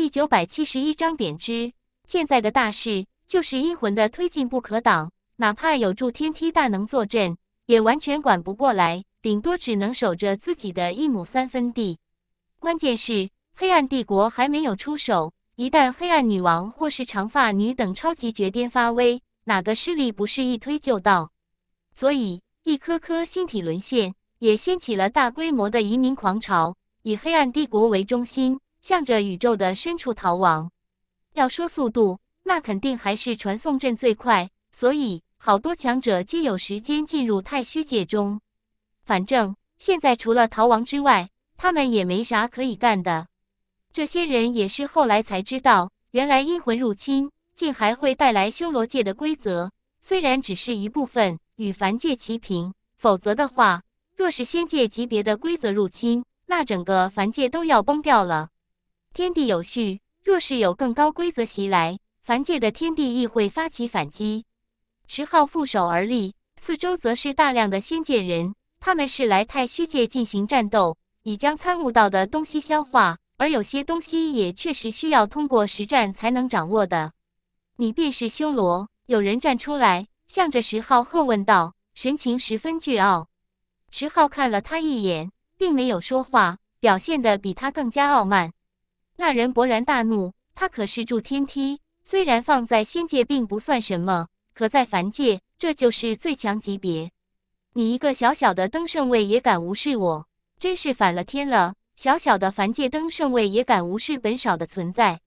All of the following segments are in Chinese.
第九百七十一章点之。现在的大势就是阴魂的推进不可挡，哪怕有助天梯大能坐镇，也完全管不过来，顶多只能守着自己的一亩三分地。关键是黑暗帝国还没有出手，一旦黑暗女王或是长发女等超级绝巅发威，哪个势力不是一推就到？所以，一颗颗星体沦陷，也掀起了大规模的移民狂潮，以黑暗帝国为中心。向着宇宙的深处逃亡。要说速度，那肯定还是传送阵最快，所以好多强者皆有时间进入太虚界中。反正现在除了逃亡之外，他们也没啥可以干的。这些人也是后来才知道，原来阴魂入侵竟还会带来修罗界的规则，虽然只是一部分，与凡界齐平。否则的话，若是仙界级别的规则入侵，那整个凡界都要崩掉了。天地有序，若是有更高规则袭来，凡界的天地亦会发起反击。石昊负手而立，四周则是大量的仙界人，他们是来太虚界进行战斗，已将参悟到的东西消化，而有些东西也确实需要通过实战才能掌握的。你便是修罗？有人站出来，向着石昊喝问道，神情十分倨傲。石昊看了他一眼，并没有说话，表现得比他更加傲慢。那人勃然大怒，他可是助天梯，虽然放在仙界并不算什么，可在凡界这就是最强级别。你一个小小的登圣位也敢无视我，真是反了天了！小小的凡界登圣位也敢无视本少的存在？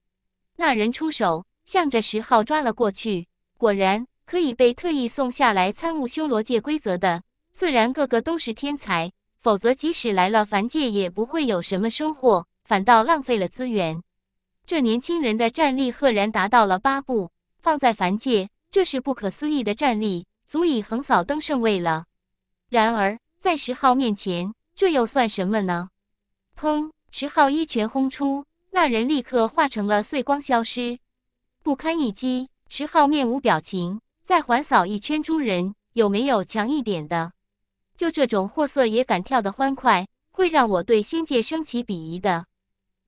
那人出手，向着十号抓了过去。果然，可以被特意送下来参悟修罗界规则的，自然个个都是天才，否则即使来了凡界也不会有什么收获。反倒浪费了资源。这年轻人的战力赫然达到了八步，放在凡界，这是不可思议的战力，足以横扫登圣位了。然而，在十号面前，这又算什么呢？砰！十号一拳轰出，那人立刻化成了碎光消失，不堪一击。十号面无表情，再环扫一圈，诸人有没有强一点的？就这种货色也敢跳得欢快，会让我对仙界升起鄙夷的。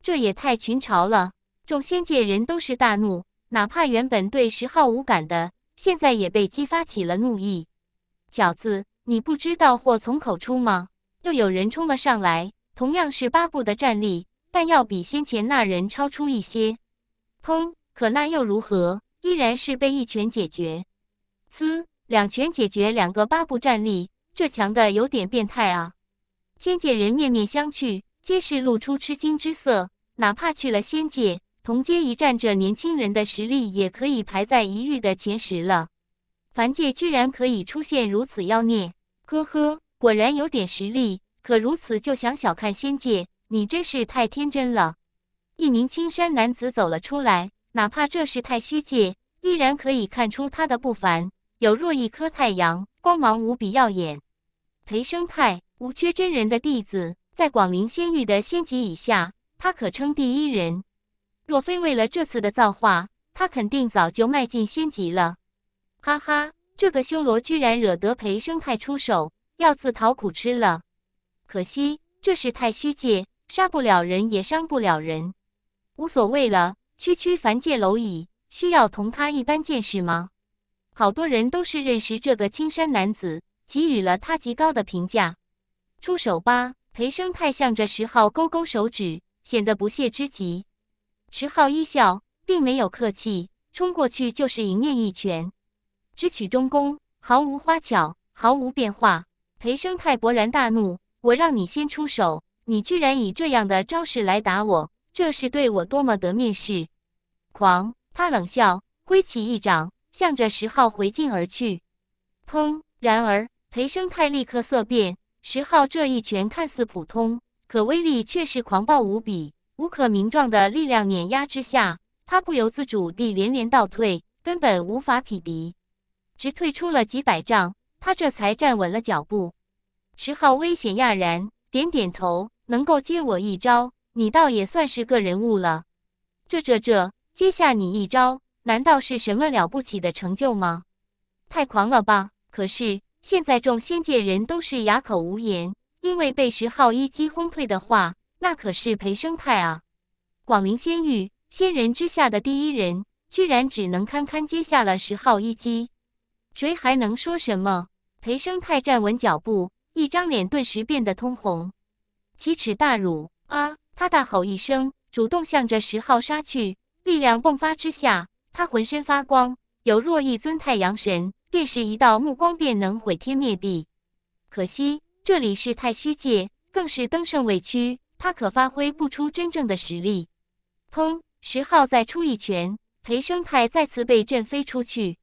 这也太群嘲了！众仙界人都是大怒，哪怕原本对石昊无感的，现在也被激发起了怒意。饺子，你不知道祸从口出吗？又有人冲了上来，同样是八步的战力，但要比先前那人超出一些。砰！可那又如何？依然是被一拳解决。呲！两拳解决两个八步战力，这强的有点变态啊！仙界人面面相觑，皆是露出吃惊之色。哪怕去了仙界，同阶一战，这年轻人的实力也可以排在一域的前十了。凡界居然可以出现如此妖孽，呵呵，果然有点实力。可如此就想小看仙界，你真是太天真了。一名青山男子走了出来，哪怕这是太虚界，依然可以看出他的不凡，有若一颗太阳，光芒无比耀眼。裴生泰，无缺真人的弟子，在广陵仙域的仙级以下。他可称第一人，若非为了这次的造化，他肯定早就迈进仙级了。哈哈，这个修罗居然惹得裴生态出手，要自讨苦吃了。可惜这是太虚界，杀不了人也伤不了人，无所谓了。区区凡界蝼蚁，需要同他一般见识吗？好多人都是认识这个青山男子，给予了他极高的评价。出手吧，裴生态向着十号勾勾手指。显得不屑之极。石浩一笑，并没有客气，冲过去就是迎面一拳，直取中宫，毫无花巧，毫无变化。裴生泰勃然大怒：“我让你先出手，你居然以这样的招式来打我，这是对我多么的蔑视！”狂，他冷笑，挥起一掌，向着石浩回敬而去。砰！然而裴生泰立刻色变，石浩这一拳看似普通。可威力却是狂暴无比，无可名状的力量碾压之下，他不由自主地连连倒退，根本无法匹敌，直退出了几百丈，他这才站稳了脚步。池浩危险讶然，点点头：“能够接我一招，你倒也算是个人物了。”“这、这、这，接下你一招，难道是什么了不起的成就吗？太狂了吧！”可是现在众仙界人都是哑口无言。因为被十号一击轰退的话，那可是裴生态啊！广陵仙域仙人之下的第一人，居然只能堪堪接下了十号一击，谁还能说什么？裴生泰站稳脚步，一张脸顿时变得通红，奇耻大辱啊！他大吼一声，主动向着十号杀去，力量迸发之下，他浑身发光，有若一尊太阳神，便是一道目光便能毁天灭地。可惜。这里是太虚界，更是登圣位区，他可发挥不出真正的实力。砰！石浩再出一拳，裴生太再次被震飞出去。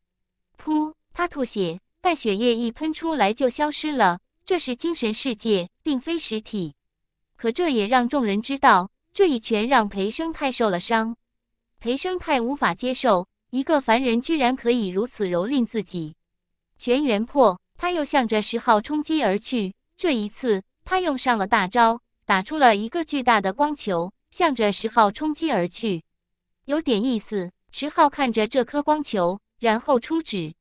噗！他吐血，但血液一喷出来就消失了。这是精神世界，并非实体。可这也让众人知道，这一拳让裴生太受了伤。裴生太无法接受，一个凡人居然可以如此蹂躏自己。拳圆破，他又向着石浩冲击而去。这一次，他用上了大招，打出了一个巨大的光球，向着石昊冲击而去。有点意思。石浩看着这颗光球，然后出指，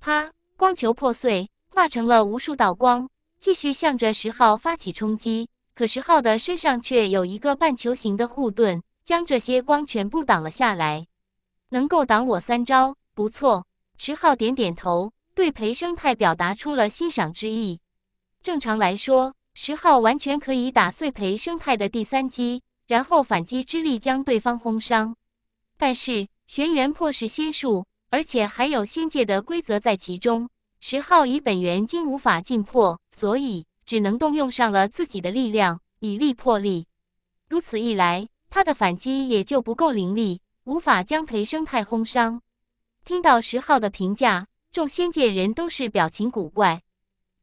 啪，光球破碎，化成了无数道光，继续向着石昊发起冲击。可石昊的身上却有一个半球形的护盾，将这些光全部挡了下来。能够挡我三招，不错。石昊点点头，对裴生态表达出了欣赏之意。正常来说，十号完全可以打碎裴生态的第三击，然后反击之力将对方轰伤。但是玄元破是仙术，而且还有仙界的规则在其中，十号以本元经无法进破，所以只能动用上了自己的力量，以力破力。如此一来，他的反击也就不够凌厉，无法将裴生态轰伤。听到十号的评价，众仙界人都是表情古怪。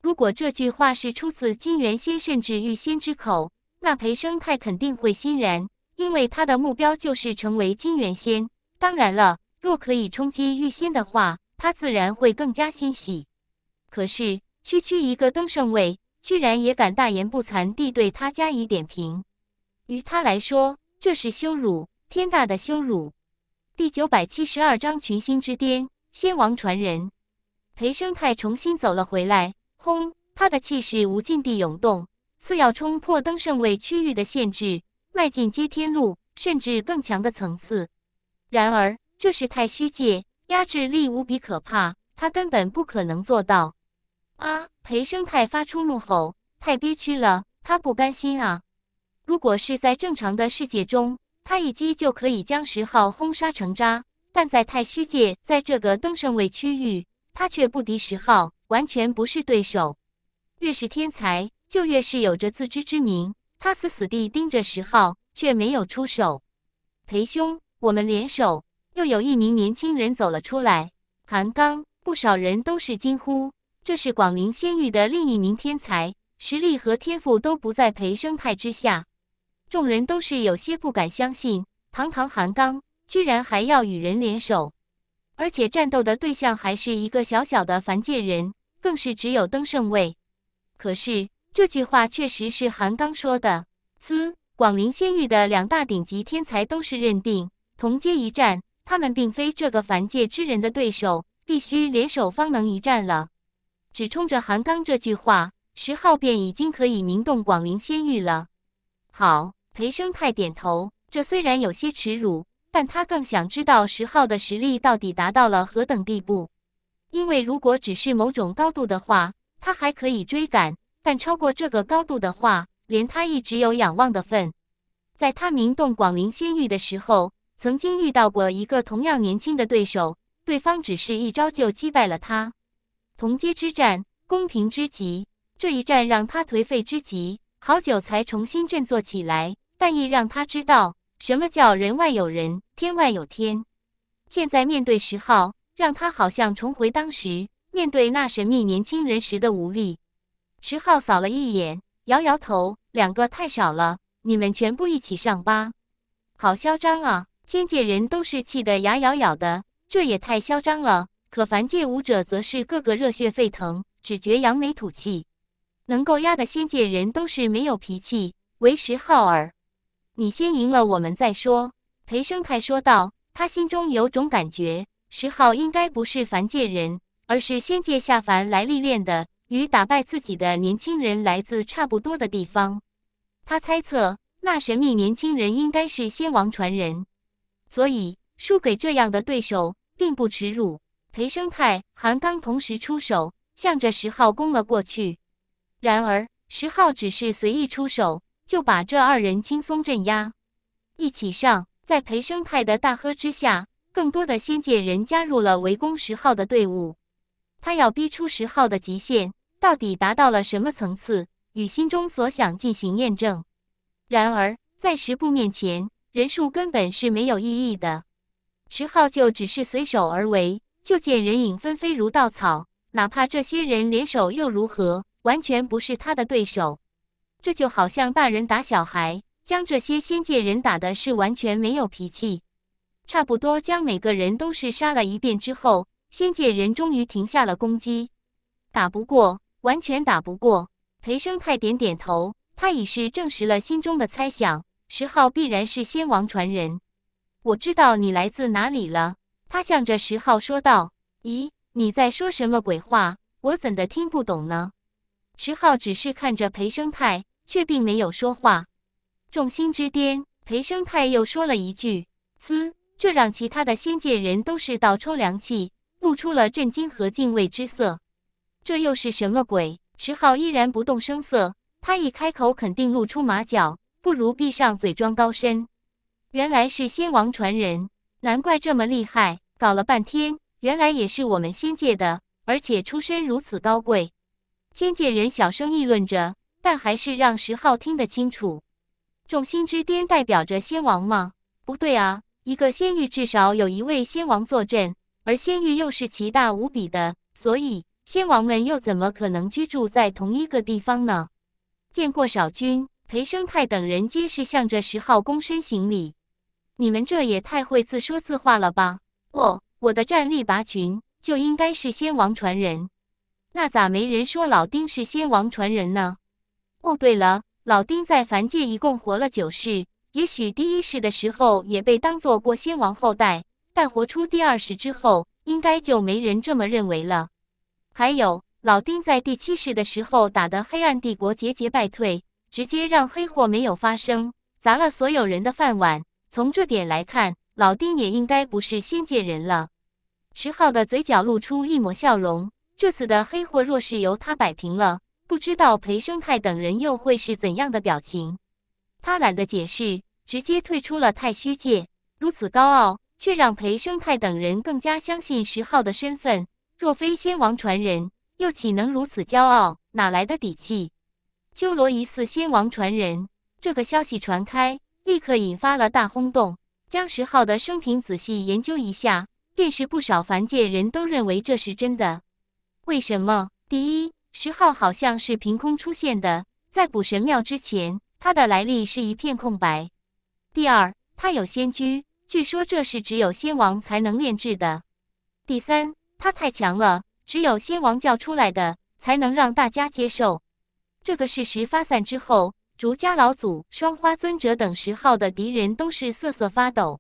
如果这句话是出自金元仙甚至玉仙之口，那裴生泰肯定会欣然，因为他的目标就是成为金元仙。当然了，若可以冲击玉仙的话，他自然会更加欣喜。可是，区区一个登圣位，居然也敢大言不惭地对他加以点评，于他来说，这是羞辱，天大的羞辱。第九百七十二章群星之巅，仙王传人裴生泰重新走了回来。轰！他的气势无尽地涌动，似要冲破登圣位区域的限制，迈进接天路，甚至更强的层次。然而，这是太虚界，压制力无比可怕，他根本不可能做到。啊！裴生泰发出怒吼，太憋屈了，他不甘心啊！如果是在正常的世界中，他一击就可以将十号轰杀成渣，但在太虚界，在这个登圣位区域，他却不敌十号。完全不是对手，越是天才，就越是有着自知之明。他死死地盯着石昊，却没有出手。裴兄，我们联手。又有一名年轻人走了出来，韩刚。不少人都是惊呼，这是广陵仙域的另一名天才，实力和天赋都不在裴生态之下。众人都是有些不敢相信，堂堂韩刚，居然还要与人联手，而且战斗的对象还是一个小小的凡界人。更是只有登圣位。可是这句话确实是韩刚说的。滋，广陵仙域的两大顶级天才都是认定同阶一战，他们并非这个凡界之人的对手，必须联手方能一战了。只冲着韩刚这句话，石浩便已经可以名动广陵仙域了。好，裴生泰点头。这虽然有些耻辱，但他更想知道石浩的实力到底达到了何等地步。因为如果只是某种高度的话，他还可以追赶；但超过这个高度的话，连他一直有仰望的份。在他名动广陵仙域的时候，曾经遇到过一个同样年轻的对手，对方只是一招就击败了他。同阶之战，公平之极。这一战让他颓废之极，好久才重新振作起来，但亦让他知道什么叫人外有人，天外有天。现在面对十号。让他好像重回当时面对那神秘年轻人时的无力。石浩扫了一眼，摇摇头：“两个太少了，你们全部一起上吧。”好嚣张啊！仙界人都是气得牙咬咬的，这也太嚣张了。可凡界武者则是个个热血沸腾，只觉扬眉吐气。能够压的仙界人都是没有脾气。为石浩儿，你先赢了我们再说。”裴生泰说道，他心中有种感觉。十号应该不是凡界人，而是仙界下凡来历练的，与打败自己的年轻人来自差不多的地方。他猜测，那神秘年轻人应该是仙王传人，所以输给这样的对手并不耻辱。裴生泰、韩刚同时出手，向着十号攻了过去。然而，十号只是随意出手，就把这二人轻松镇压。一起上，在裴生泰的大喝之下。更多的仙界人加入了围攻石昊的队伍，他要逼出石昊的极限，到底达到了什么层次，与心中所想进行验证。然而，在十步面前，人数根本是没有意义的。石昊就只是随手而为，就见人影纷飞如稻草，哪怕这些人联手又如何，完全不是他的对手。这就好像大人打小孩，将这些仙界人打的是完全没有脾气。差不多将每个人都是杀了一遍之后，仙界人终于停下了攻击。打不过，完全打不过。裴生泰点点头，他已是证实了心中的猜想：石昊必然是仙王传人。我知道你来自哪里了。他向着石昊说道：“咦，你在说什么鬼话？我怎的听不懂呢？”石昊只是看着裴生泰，却并没有说话。众星之巅，裴生泰又说了一句：“滋。”这让其他的仙界人都是倒抽凉气，露出了震惊和敬畏之色。这又是什么鬼？石浩依然不动声色。他一开口肯定露出马脚，不如闭上嘴装高深。原来是仙王传人，难怪这么厉害。搞了半天，原来也是我们仙界的，而且出身如此高贵。仙界人小声议论着，但还是让石浩听得清楚。众星之巅代表着仙王吗？不对啊。一个仙域至少有一位仙王坐镇，而仙域又是奇大无比的，所以仙王们又怎么可能居住在同一个地方呢？见过少君、裴生泰等人，皆是向着十号躬身行礼。你们这也太会自说自话了吧？哦，我的战力拔群，就应该是仙王传人。那咋没人说老丁是仙王传人呢？哦，对了，老丁在凡界一共活了九世。也许第一世的时候也被当做过仙王后代，但活出第二世之后，应该就没人这么认为了。还有老丁在第七世的时候打的黑暗帝国节节败退，直接让黑祸没有发生，砸了所有人的饭碗。从这点来看，老丁也应该不是仙界人了。石浩的嘴角露出一抹笑容，这次的黑祸若是由他摆平了，不知道裴生泰等人又会是怎样的表情。他懒得解释。直接退出了太虚界，如此高傲，却让裴生泰等人更加相信石昊的身份。若非仙王传人，又岂能如此骄傲？哪来的底气？修罗疑似仙王传人，这个消息传开，立刻引发了大轰动。将石昊的生平仔细研究一下，便是不少凡界人都认为这是真的。为什么？第一，石昊好像是凭空出现的，在古神庙之前，他的来历是一片空白。第二，他有仙居，据说这是只有仙王才能炼制的。第三，他太强了，只有仙王叫出来的才能让大家接受。这个事实发散之后，竹家老祖、双花尊者等十号的敌人都是瑟瑟发抖。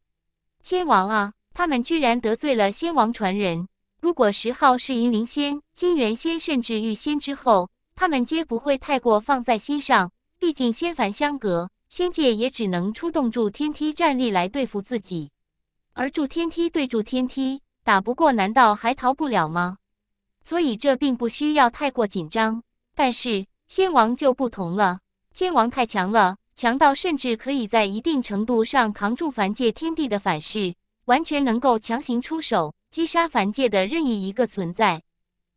仙王啊，他们居然得罪了仙王传人！如果十号是银灵仙、金元仙，甚至玉仙之后，他们皆不会太过放在心上，毕竟仙凡相隔。仙界也只能出动助天梯战力来对付自己，而助天梯对助天梯，打不过难道还逃不了吗？所以这并不需要太过紧张。但是仙王就不同了，仙王太强了，强到甚至可以在一定程度上扛住凡界天地的反噬，完全能够强行出手击杀凡界的任意一个存在。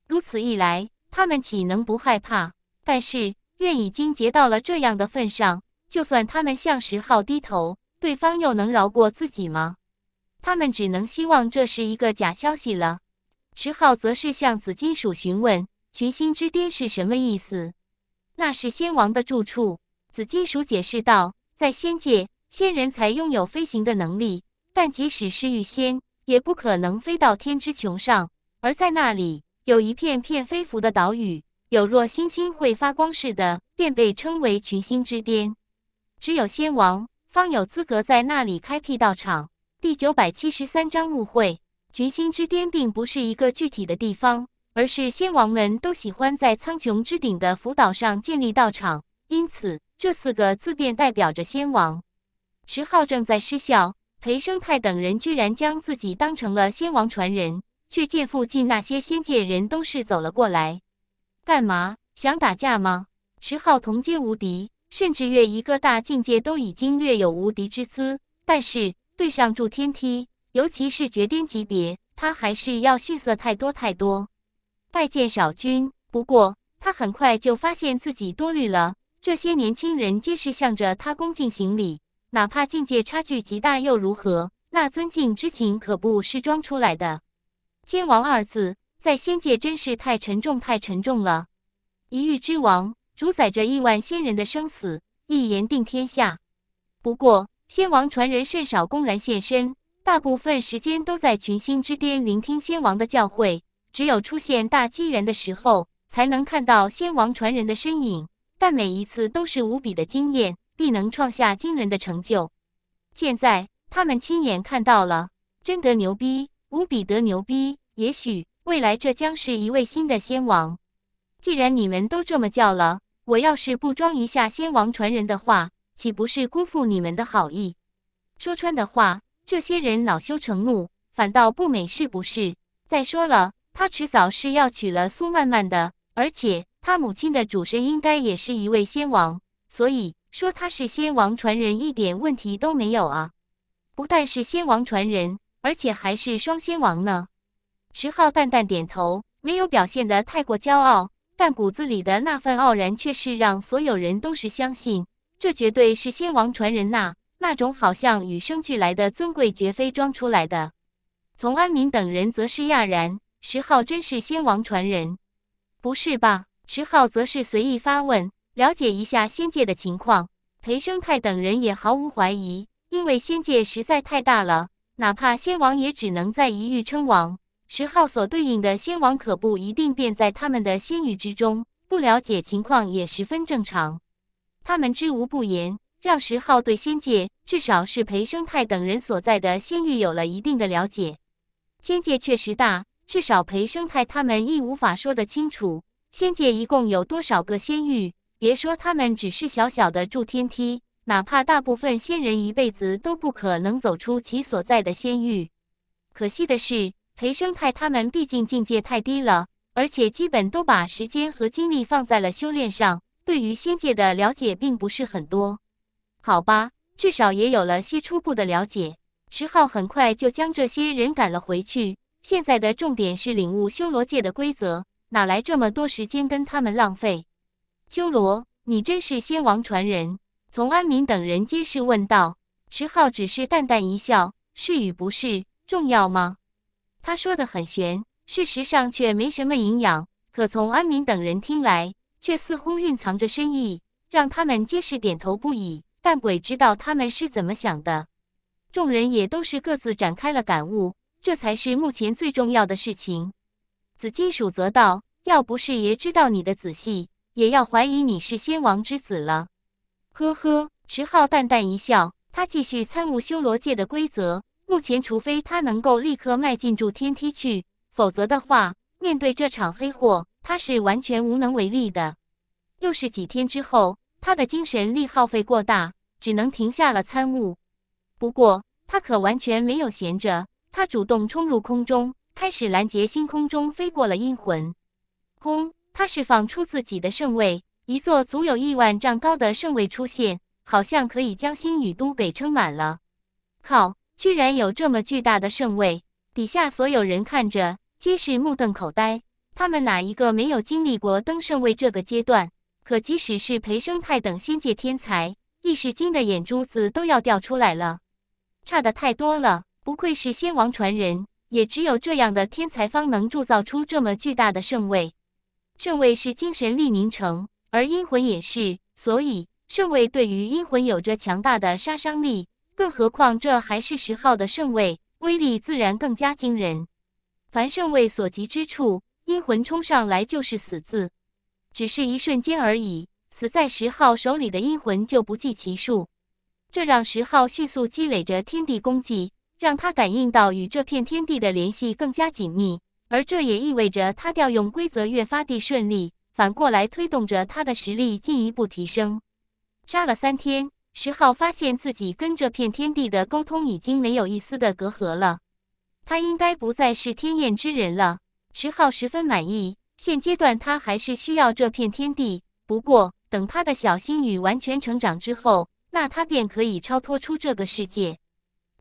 如此一来，他们岂能不害怕？但是愿已经结到了这样的份上。就算他们向十号低头，对方又能饶过自己吗？他们只能希望这是一个假消息了。十号则是向紫金属询问“群星之巅”是什么意思。那是仙王的住处，紫金属解释道：“在仙界，仙人才拥有飞行的能力，但即使是玉仙，也不可能飞到天之穹上。而在那里，有一片片飞浮的岛屿，有若星星会发光似的，便被称为群星之巅。”只有仙王方有资格在那里开辟道场。第九百七十三章误会。群星之巅并不是一个具体的地方，而是仙王们都喜欢在苍穹之顶的浮岛上建立道场，因此这四个字便代表着仙王。池浩正在失笑，裴生泰等人居然将自己当成了仙王传人，却见附近那些仙界人都是走了过来，干嘛？想打架吗？池浩同阶无敌。甚至越一个大境界都已经略有无敌之姿，但是对上筑天梯，尤其是绝巅级别，他还是要逊色太多太多。拜见少君。不过他很快就发现自己多虑了，这些年轻人皆是向着他恭敬行礼，哪怕境界差距极大又如何？那尊敬之情可不是装出来的。天王二字在仙界真是太沉重太沉重了，一域之王。主宰着亿万仙人的生死，一言定天下。不过，仙王传人甚少公然现身，大部分时间都在群星之巅聆听仙王的教诲。只有出现大机缘的时候，才能看到仙王传人的身影。但每一次都是无比的惊艳，必能创下惊人的成就。现在他们亲眼看到了，真得牛逼，无比得牛逼。也许未来这将是一位新的仙王。既然你们都这么叫了，我要是不装一下先王传人的话，岂不是辜负你们的好意？说穿的话，这些人恼羞成怒，反倒不美，是不是？再说了，他迟早是要娶了苏曼曼的，而且他母亲的主神应该也是一位先王，所以说他是先王传人一点问题都没有啊！不但是先王传人，而且还是双先王呢。池浩淡淡点头，没有表现得太过骄傲。但骨子里的那份傲然，却是让所有人都是相信，这绝对是先王传人呐，那种好像与生俱来的尊贵，绝非装出来的。从安民等人则是讶然，石昊真是先王传人？不是吧？石昊则是随意发问，了解一下仙界的情况。裴生泰等人也毫无怀疑，因为仙界实在太大了，哪怕先王也只能在一域称王。十号所对应的仙王可不一定便在他们的仙域之中，不了解情况也十分正常。他们知无不言，让十号对仙界，至少是裴生态等人所在的仙域有了一定的了解。仙界确实大，至少裴生态他们亦无法说得清楚仙界一共有多少个仙域。别说他们只是小小的住天梯，哪怕大部分仙人一辈子都不可能走出其所在的仙域。可惜的是。裴生态他们毕竟境界太低了，而且基本都把时间和精力放在了修炼上，对于仙界的了解并不是很多。好吧，至少也有了些初步的了解。池浩很快就将这些人赶了回去。现在的重点是领悟修罗界的规则，哪来这么多时间跟他们浪费？修罗，你真是仙王传人。从安民等人皆是问道，池浩只是淡淡一笑：“是与不是重要吗？”他说的很玄，事实上却没什么营养。可从安民等人听来，却似乎蕴藏着深意，让他们皆是点头不已。但鬼知道他们是怎么想的。众人也都是各自展开了感悟，这才是目前最重要的事情。紫金鼠则道：“要不是爷知道你的仔细，也要怀疑你是先王之子了。”呵呵，池浩淡淡一笑，他继续参悟修罗界的规则。目前，除非他能够立刻迈进住天梯去，否则的话，面对这场黑祸，他是完全无能为力的。又是几天之后，他的精神力耗费过大，只能停下了参悟。不过，他可完全没有闲着，他主动冲入空中，开始拦截星空中飞过了阴魂。轰！他释放出自己的圣位，一座足有亿万丈高的圣位出现，好像可以将星宇都给撑满了。靠！居然有这么巨大的圣位，底下所有人看着皆是目瞪口呆。他们哪一个没有经历过登圣位这个阶段？可即使是裴生泰等仙界天才，一时惊得眼珠子都要掉出来了。差的太多了！不愧是仙王传人，也只有这样的天才方能铸造出这么巨大的圣位。圣位是精神力凝成，而阴魂也是，所以圣位对于阴魂有着强大的杀伤力。更何况，这还是十号的圣位，威力自然更加惊人。凡圣位所及之处，阴魂冲上来就是死字，只是一瞬间而已。死在十号手里的阴魂就不计其数，这让十号迅速积累着天地功绩，让他感应到与这片天地的联系更加紧密。而这也意味着他调用规则越发地顺利，反过来推动着他的实力进一步提升。扎了三天。石浩发现自己跟这片天地的沟通已经没有一丝的隔阂了，他应该不再是天焰之人了。石浩十分满意，现阶段他还是需要这片天地，不过等他的小心语完全成长之后，那他便可以超脱出这个世界。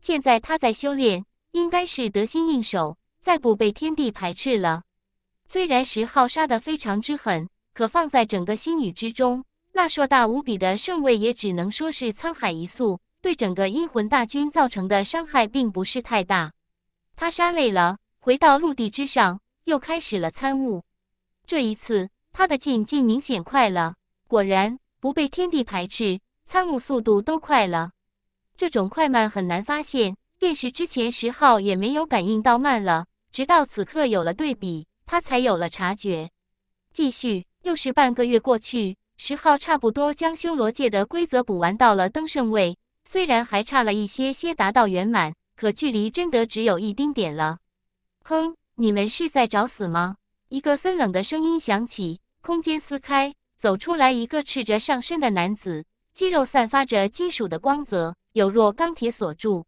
现在他在修炼，应该是得心应手，再不被天地排斥了。虽然石浩杀得非常之狠，可放在整个星宇之中。那硕大无比的圣位也只能说是沧海一粟，对整个阴魂大军造成的伤害并不是太大。他杀累了，回到陆地之上，又开始了参悟。这一次，他的进竟明显快了。果然，不被天地排斥，参悟速度都快了。这种快慢很难发现，便是之前十号也没有感应到慢了。直到此刻有了对比，他才有了察觉。继续，又是半个月过去。十号差不多将修罗界的规则补完到了登圣位，虽然还差了一些些达到圆满，可距离真的只有一丁点了。哼，你们是在找死吗？一个森冷的声音响起，空间撕开，走出来一个赤着上身的男子，肌肉散发着金属的光泽，有若钢铁锁住。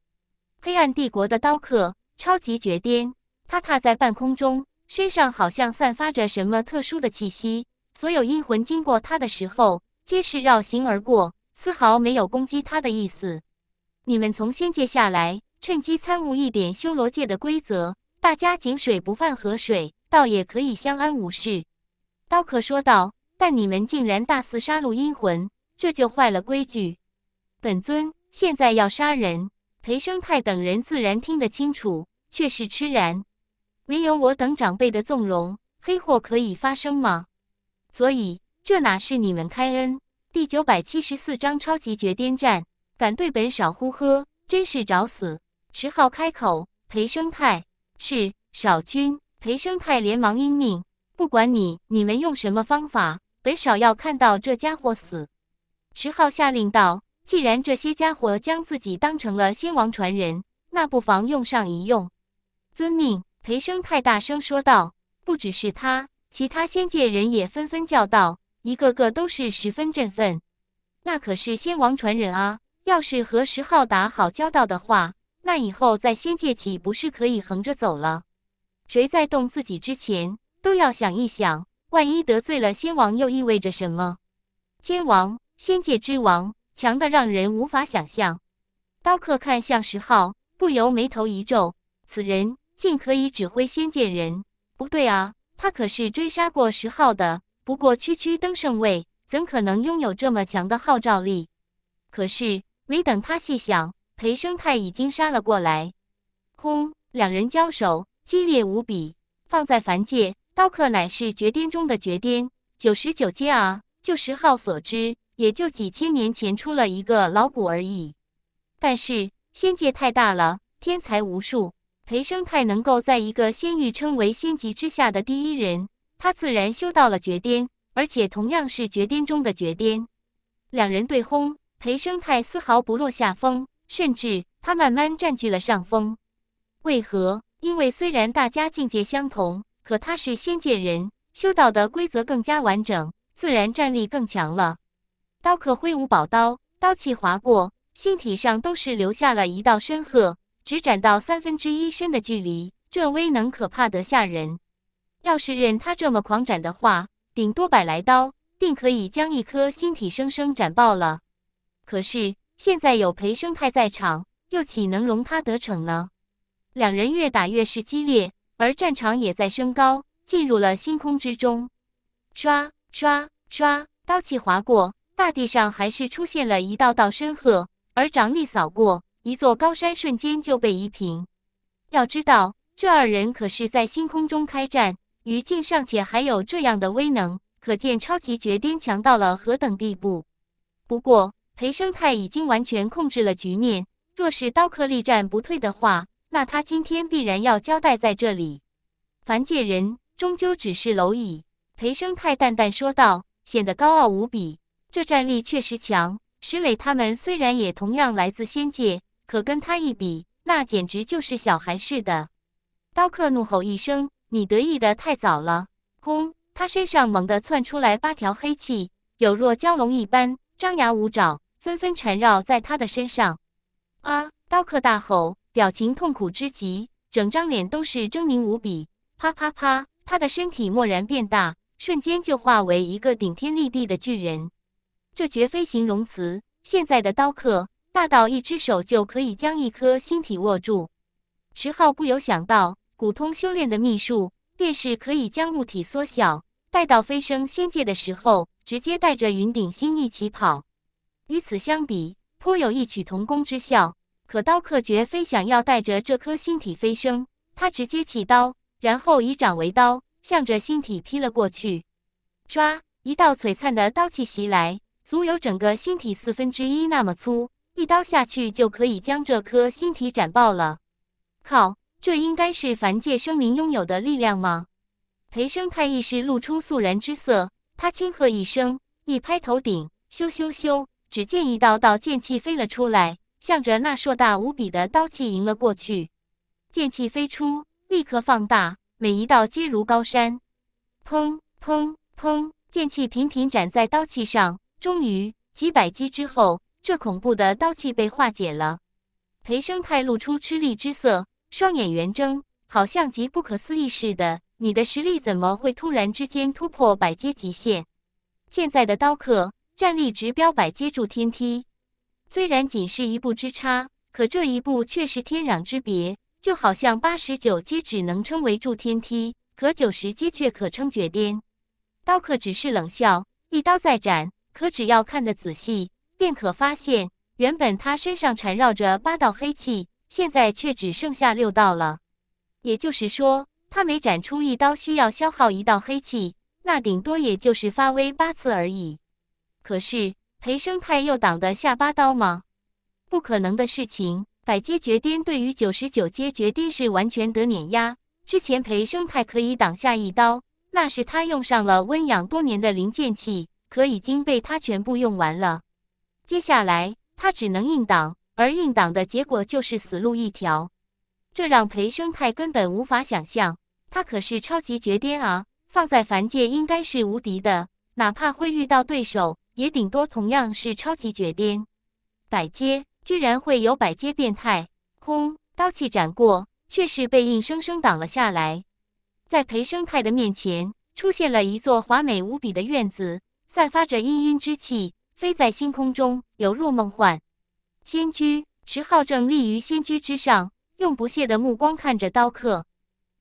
黑暗帝国的刀客，超级绝巅，他踏在半空中，身上好像散发着什么特殊的气息。所有阴魂经过他的时候，皆是绕行而过，丝毫没有攻击他的意思。你们从仙界下来，趁机参悟一点修罗界的规则，大家井水不犯河水，倒也可以相安无事。刀客说道：“但你们竟然大肆杀戮阴魂，这就坏了规矩。本尊现在要杀人，裴生泰等人自然听得清楚，却是痴然。唯有我等长辈的纵容，黑祸可以发生吗？”所以这哪是你们开恩？第九百七十四章超级绝巅战，敢对本少呼喝，真是找死！石浩开口：“裴生泰，是少君。”裴生泰连忙应命。不管你你们用什么方法，本少要看到这家伙死。”石浩下令道：“既然这些家伙将自己当成了先王传人，那不妨用上一用。”“遵命。”裴生泰大声说道。“不只是他。”其他仙界人也纷纷叫道，一个个都是十分振奋。那可是仙王传人啊！要是和石昊打好交道的话，那以后在仙界岂不是可以横着走了？谁在动自己之前都要想一想，万一得罪了仙王，又意味着什么？仙王，仙界之王，强的让人无法想象。刀客看向石昊，不由眉头一皱：此人竟可以指挥仙界人？不对啊！他可是追杀过十号的，不过区区登圣位，怎可能拥有这么强的号召力？可是没等他细想，裴生泰已经杀了过来。轰！两人交手，激烈无比。放在凡界，刀客乃是绝巅中的绝巅，九十九阶啊！就十号所知，也就几千年前出了一个老古而已。但是仙界太大了，天才无数。裴生泰能够在一个仙域称为仙级之下的第一人，他自然修到了绝巅，而且同样是绝巅中的绝巅。两人对轰，裴生泰丝毫不落下风，甚至他慢慢占据了上风。为何？因为虽然大家境界相同，可他是仙界人，修道的规则更加完整，自然战力更强了。刀客挥舞宝刀，刀气划过，星体上都是留下了一道深壑。只斩到三分之一深的距离，这威能可怕得吓人。要是任他这么狂斩的话，顶多百来刀，定可以将一颗星体生生斩爆了。可是现在有裴生太在场，又岂能容他得逞呢？两人越打越是激烈，而战场也在升高，进入了星空之中。刷刷刷，刀气划过，大地上还是出现了一道道深壑；而掌力扫过。一座高山瞬间就被夷平。要知道，这二人可是在星空中开战，于禁尚且还有这样的威能，可见超级绝巅强到了何等地步。不过，裴生泰已经完全控制了局面。若是刀客力战不退的话，那他今天必然要交代在这里。凡界人终究只是蝼蚁。裴生泰淡淡说道，显得高傲无比。这战力确实强。石磊他们虽然也同样来自仙界。可跟他一比，那简直就是小孩似的。刀客怒吼一声：“你得意的太早了！”轰！他身上猛地窜出来八条黑气，有若蛟龙一般，张牙舞爪，纷纷缠绕在他的身上。啊！刀客大吼，表情痛苦之极，整张脸都是狰狞无比。啪啪啪！他的身体蓦然变大，瞬间就化为一个顶天立地的巨人。这绝非形容词，现在的刀客。大到一只手就可以将一颗星体握住，池浩不由想到，古通修炼的秘术便是可以将物体缩小，待到飞升仙界的时候，直接带着云顶星一起跑。与此相比，颇有异曲同工之效。可刀客绝非想要带着这颗星体飞升，他直接弃刀，然后以掌为刀，向着星体劈了过去。抓！一道璀璨的刀气袭来，足有整个星体四分之一那么粗。一刀下去就可以将这颗星体斩爆了。靠，这应该是凡界生灵拥有的力量吗？裴生太意识露出肃然之色，他轻喝一声，一拍头顶，咻咻咻！只见一道道剑气飞了出来，向着那硕大无比的刀气迎了过去。剑气飞出，立刻放大，每一道皆如高山。砰砰砰！剑气频频斩在刀气上，终于几百击之后。这恐怖的刀气被化解了，裴生泰露出吃力之色，双眼圆睁，好像极不可思议似的。你的实力怎么会突然之间突破百阶极限？现在的刀客战力直飙百阶筑天梯，虽然仅是一步之差，可这一步却是天壤之别。就好像八十九阶只能称为筑天梯，可九十阶却可称绝巅。刀客只是冷笑，一刀再斩。可只要看得仔细。便可发现，原本他身上缠绕着八道黑气，现在却只剩下六道了。也就是说，他每斩出一刀需要消耗一道黑气，那顶多也就是发威八次而已。可是裴生太又挡得下八刀吗？不可能的事情。百阶绝巅对于九十九阶绝巅是完全得碾压。之前裴生太可以挡下一刀，那是他用上了温养多年的灵剑气，可已经被他全部用完了。接下来他只能硬挡，而硬挡的结果就是死路一条。这让裴生态根本无法想象，他可是超级绝巅啊！放在凡界应该是无敌的，哪怕会遇到对手，也顶多同样是超级绝巅。百阶居然会有百阶变态，轰！刀气斩过，却是被硬生生挡了下来。在裴生态的面前，出现了一座华美无比的院子，散发着氤氲之气。飞在星空中，犹如梦幻仙居。石昊正立于仙居之上，用不屑的目光看着刀客。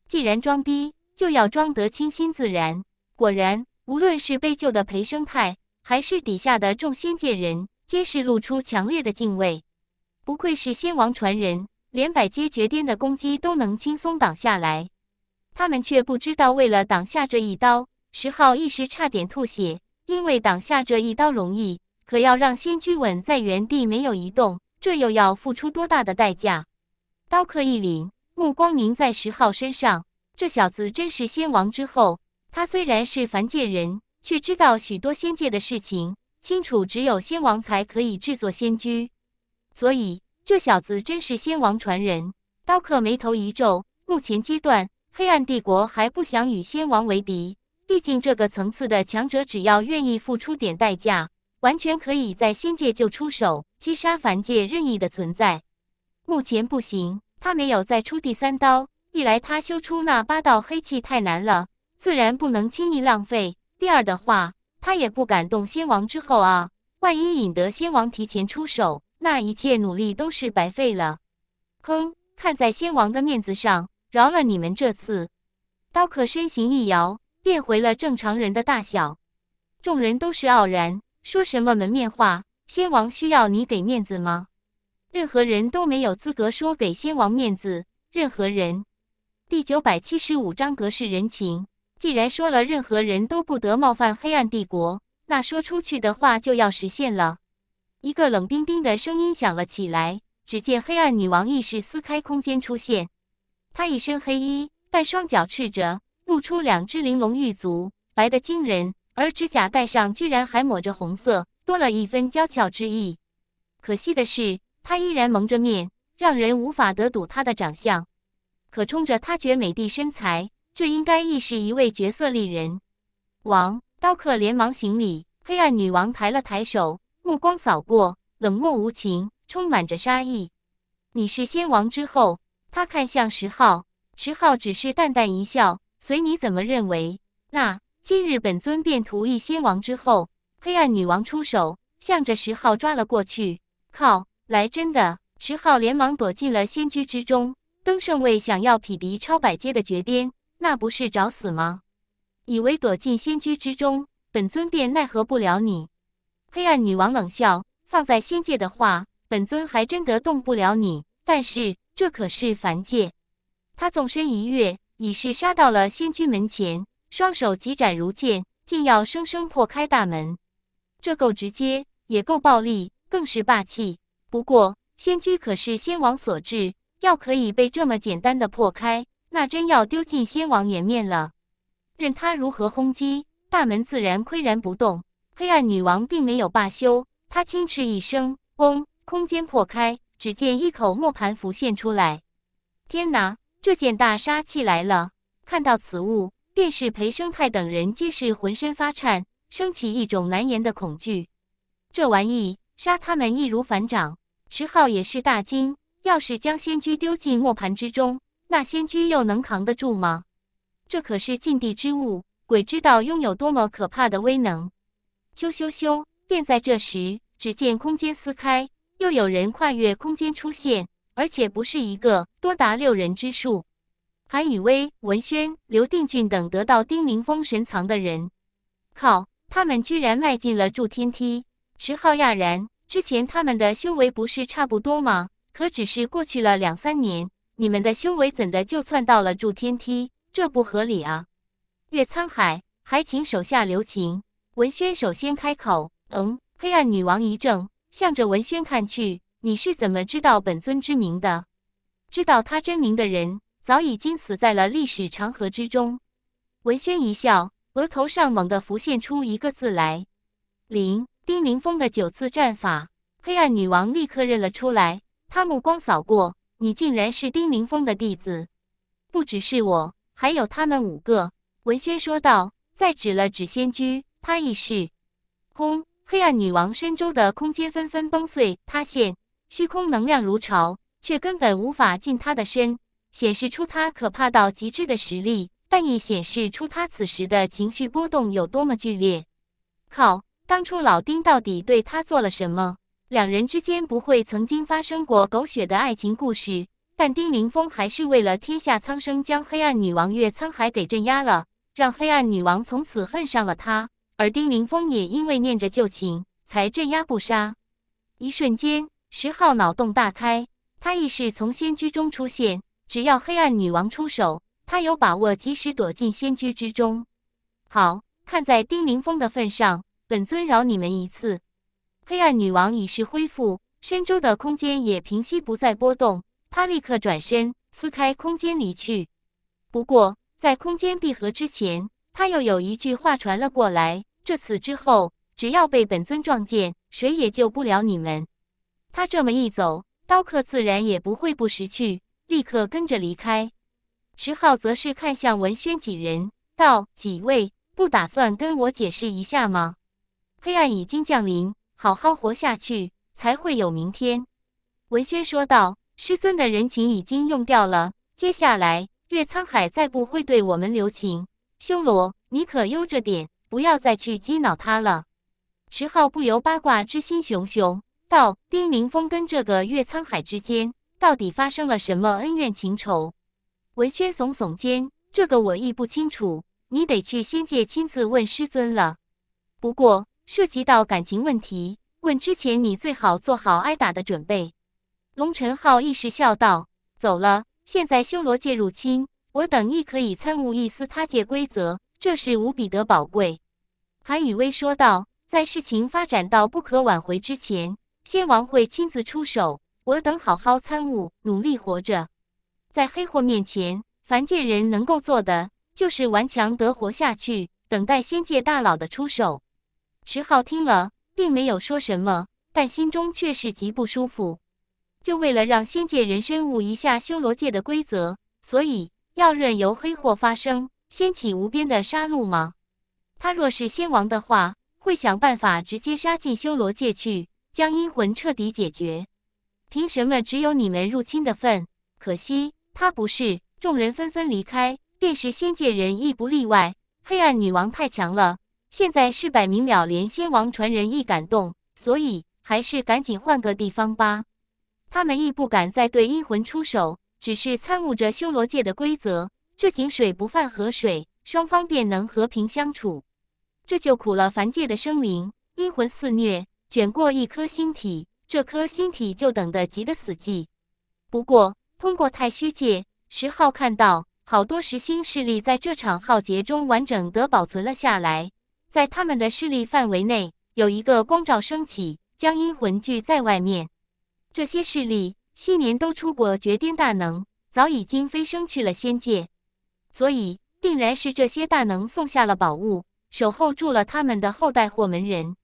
既然装逼，就要装得清新自然。果然，无论是被救的裴生泰，还是底下的众仙界人，皆是露出强烈的敬畏。不愧是仙王传人，连百阶绝巅的攻击都能轻松挡下来。他们却不知道，为了挡下这一刀，石昊一时差点吐血，因为挡下这一刀容易。可要让仙居稳在原地没有移动，这又要付出多大的代价？刀客一凛，目光凝在石昊身上。这小子真是仙王之后。他虽然是凡界人，却知道许多仙界的事情，清楚只有仙王才可以制作仙居。所以这小子真是仙王传人。刀客眉头一皱。目前阶段，黑暗帝国还不想与仙王为敌。毕竟这个层次的强者，只要愿意付出点代价。完全可以在仙界就出手击杀凡界任意的存在，目前不行，他没有再出第三刀。一来他修出那八道黑气太难了，自然不能轻易浪费；第二的话，他也不敢动仙王之后啊，万一引得仙王提前出手，那一切努力都是白费了。哼，看在仙王的面子上，饶了你们这次。刀客身形一摇，变回了正常人的大小，众人都是傲然。说什么门面话？先王需要你给面子吗？任何人都没有资格说给先王面子。任何人。第九百七十五章格式人情。既然说了任何人都不得冒犯黑暗帝国，那说出去的话就要实现了。一个冷冰冰的声音响了起来。只见黑暗女王意识撕开空间出现，她一身黑衣，但双脚赤着，露出两只玲珑玉足，白的惊人。而指甲盖上居然还抹着红色，多了一分娇俏之意。可惜的是，她依然蒙着面，让人无法得睹她的长相。可冲着她绝美的身材，这应该亦是一位绝色丽人。王刀客连忙行礼，黑暗女王抬了抬手，目光扫过，冷漠无情，充满着杀意。你是先王之后，她看向石号，石号只是淡淡一笑，随你怎么认为。那。今日本尊便屠一仙王之后，黑暗女王出手，向着石昊抓了过去。靠，来真的！石昊连忙躲进了仙居之中。登圣位想要匹敌超百阶的绝巅，那不是找死吗？以为躲进仙居之中，本尊便奈何不了你？黑暗女王冷笑：“放在仙界的话，本尊还真的动不了你。但是这可是凡界。”他纵身一跃，已是杀到了仙居门前。双手疾斩如剑，竟要生生破开大门。这够直接，也够暴力，更是霸气。不过仙居可是仙王所制，要可以被这么简单的破开，那真要丢尽仙王颜面了。任他如何轰击，大门自然岿然不动。黑暗女王并没有罢休，她轻斥一声：“嗡！”空间破开，只见一口磨盘浮现出来。天哪，这件大杀器来了！看到此物。便是裴生泰等人，皆是浑身发颤，升起一种难言的恐惧。这玩意杀他们易如反掌。池浩也是大惊，要是将仙居丢进磨盘之中，那仙居又能扛得住吗？这可是禁地之物，鬼知道拥有多么可怕的威能！咻咻咻！便在这时，只见空间撕开，又有人跨越空间出现，而且不是一个，多达六人之数。韩雨薇、文轩、刘定俊等得到丁宁风神藏的人，靠！他们居然迈进了筑天梯！池浩讶然，之前他们的修为不是差不多吗？可只是过去了两三年，你们的修为怎的就窜到了筑天梯？这不合理啊！月沧海，还请手下留情。文轩首先开口：“嗯。”黑暗女王一怔，向着文轩看去：“你是怎么知道本尊之名的？知道他真名的人。”早已经死在了历史长河之中。文轩一笑，额头上猛地浮现出一个字来——“零”。丁凌峰的九字战法，黑暗女王立刻认了出来。她目光扫过，你竟然是丁凌峰的弟子。不只是我，还有他们五个。文轩说道，再指了指仙居，他亦是空。黑暗女王身周的空间纷纷崩碎、塌陷，虚空能量如潮，却根本无法近她的身。显示出他可怕到极致的实力，但也显示出他此时的情绪波动有多么剧烈。靠，当初老丁到底对他做了什么？两人之间不会曾经发生过狗血的爱情故事，但丁凌峰还是为了天下苍生将黑暗女王月沧海给镇压了，让黑暗女王从此恨上了他，而丁凌峰也因为念着旧情才镇压不杀。一瞬间，十号脑洞大开，他亦是从仙居中出现。只要黑暗女王出手，他有把握，及时躲进仙居之中。好看在丁凌风的份上，本尊饶你们一次。黑暗女王已是恢复，深州的空间也平息，不再波动。她立刻转身，撕开空间离去。不过，在空间闭合之前，她又有一句话传了过来。这次之后，只要被本尊撞见，谁也救不了你们。她这么一走，刀客自然也不会不识趣。立刻跟着离开，迟浩则是看向文轩几人，道：“几位不打算跟我解释一下吗？”黑暗已经降临，好好活下去才会有明天。文轩说道：“师尊的人情已经用掉了，接下来月沧海再不会对我们留情。”修罗，你可悠着点，不要再去激恼他了。迟浩不由八卦之心熊熊，道：“丁凌峰跟这个月沧海之间。”到底发生了什么恩怨情仇？文轩耸耸肩，这个我亦不清楚，你得去仙界亲自问师尊了。不过涉及到感情问题，问之前你最好做好挨打的准备。龙辰浩一时笑道：“走了，现在修罗界入侵，我等亦可以参悟一丝他界规则，这是无比的宝贵。”韩雨薇说道：“在事情发展到不可挽回之前，仙王会亲自出手。”我等好好参悟，努力活着。在黑货面前，凡界人能够做的就是顽强地活下去，等待仙界大佬的出手。池浩听了，并没有说什么，但心中却是极不舒服。就为了让仙界人深悟一下修罗界的规则，所以要任由黑货发生，掀起无边的杀戮吗？他若是仙王的话，会想办法直接杀进修罗界去，将阴魂彻底解决。凭什么只有你们入侵的份？可惜他不是。众人纷纷离开，便是仙界人亦不例外。黑暗女王太强了，现在是摆明了连仙王传人亦感动，所以还是赶紧换个地方吧。他们亦不敢再对阴魂出手，只是参悟着修罗界的规则。这井水不犯河水，双方便能和平相处。这就苦了凡界的生灵，阴魂肆虐，卷过一颗星体。这颗星体就等得急得死寂。不过，通过太虚界，石浩看到好多实星势力在这场浩劫中完整的保存了下来。在他们的势力范围内，有一个光照升起，将阴魂聚在外面。这些势力昔年都出过绝巅大能，早已经飞升去了仙界，所以定然是这些大能送下了宝物，守候住了他们的后代或门人。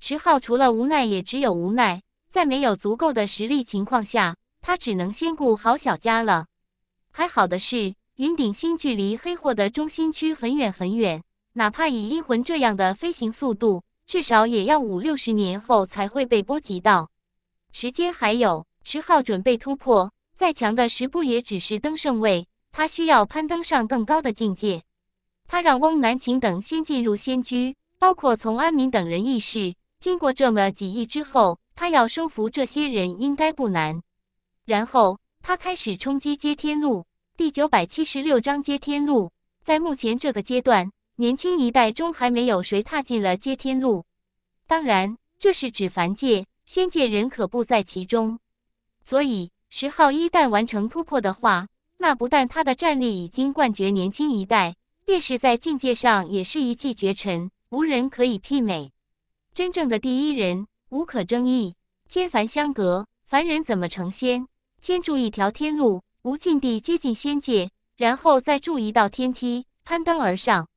石浩除了无奈，也只有无奈。在没有足够的实力情况下，他只能先顾好小家了。还好的是，云顶星距离黑货的中心区很远很远，哪怕以阴魂这样的飞行速度，至少也要五六十年后才会被波及到。时间还有，十浩准备突破，再强的十步也只是登圣位，他需要攀登上更高的境界。他让翁南晴等先进入仙居，包括从安民等人议事，经过这么几役之后。他要收服这些人应该不难。然后他开始冲击接天路第九百七十六章接天路。在目前这个阶段，年轻一代中还没有谁踏进了接天路。当然，这是指凡界，仙界人可不在其中。所以，石号一旦完成突破的话，那不但他的战力已经冠绝年轻一代，便是在境界上也是一骑绝尘，无人可以媲美，真正的第一人。无可争议，仙凡相隔，凡人怎么成仙？先筑一条天路，无尽地接近仙界，然后再筑一道天梯，攀登而上。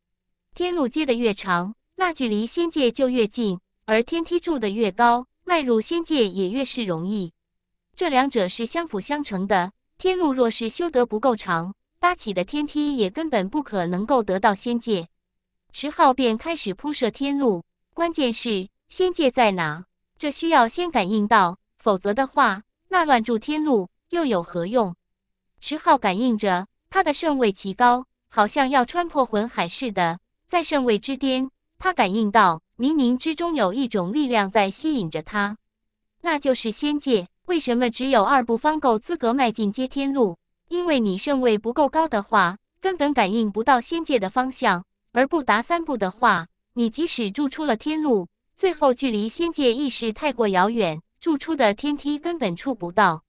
天路接得越长，那距离仙界就越近；而天梯筑得越高，迈入仙界也越是容易。这两者是相辅相成的。天路若是修得不够长，搭起的天梯也根本不可能够得到仙界。池浩便开始铺设天路，关键是仙界在哪？这需要先感应到，否则的话，那乱筑天路又有何用？池浩感应着，他的圣位极高，好像要穿破魂海似的，在圣位之巅，他感应到冥冥之中有一种力量在吸引着他，那就是仙界。为什么只有二步方够资格迈进接天路？因为你圣位不够高的话，根本感应不到仙界的方向；而不达三步的话，你即使筑出了天路。最后，距离仙界意识太过遥远，住出的天梯根本触不到。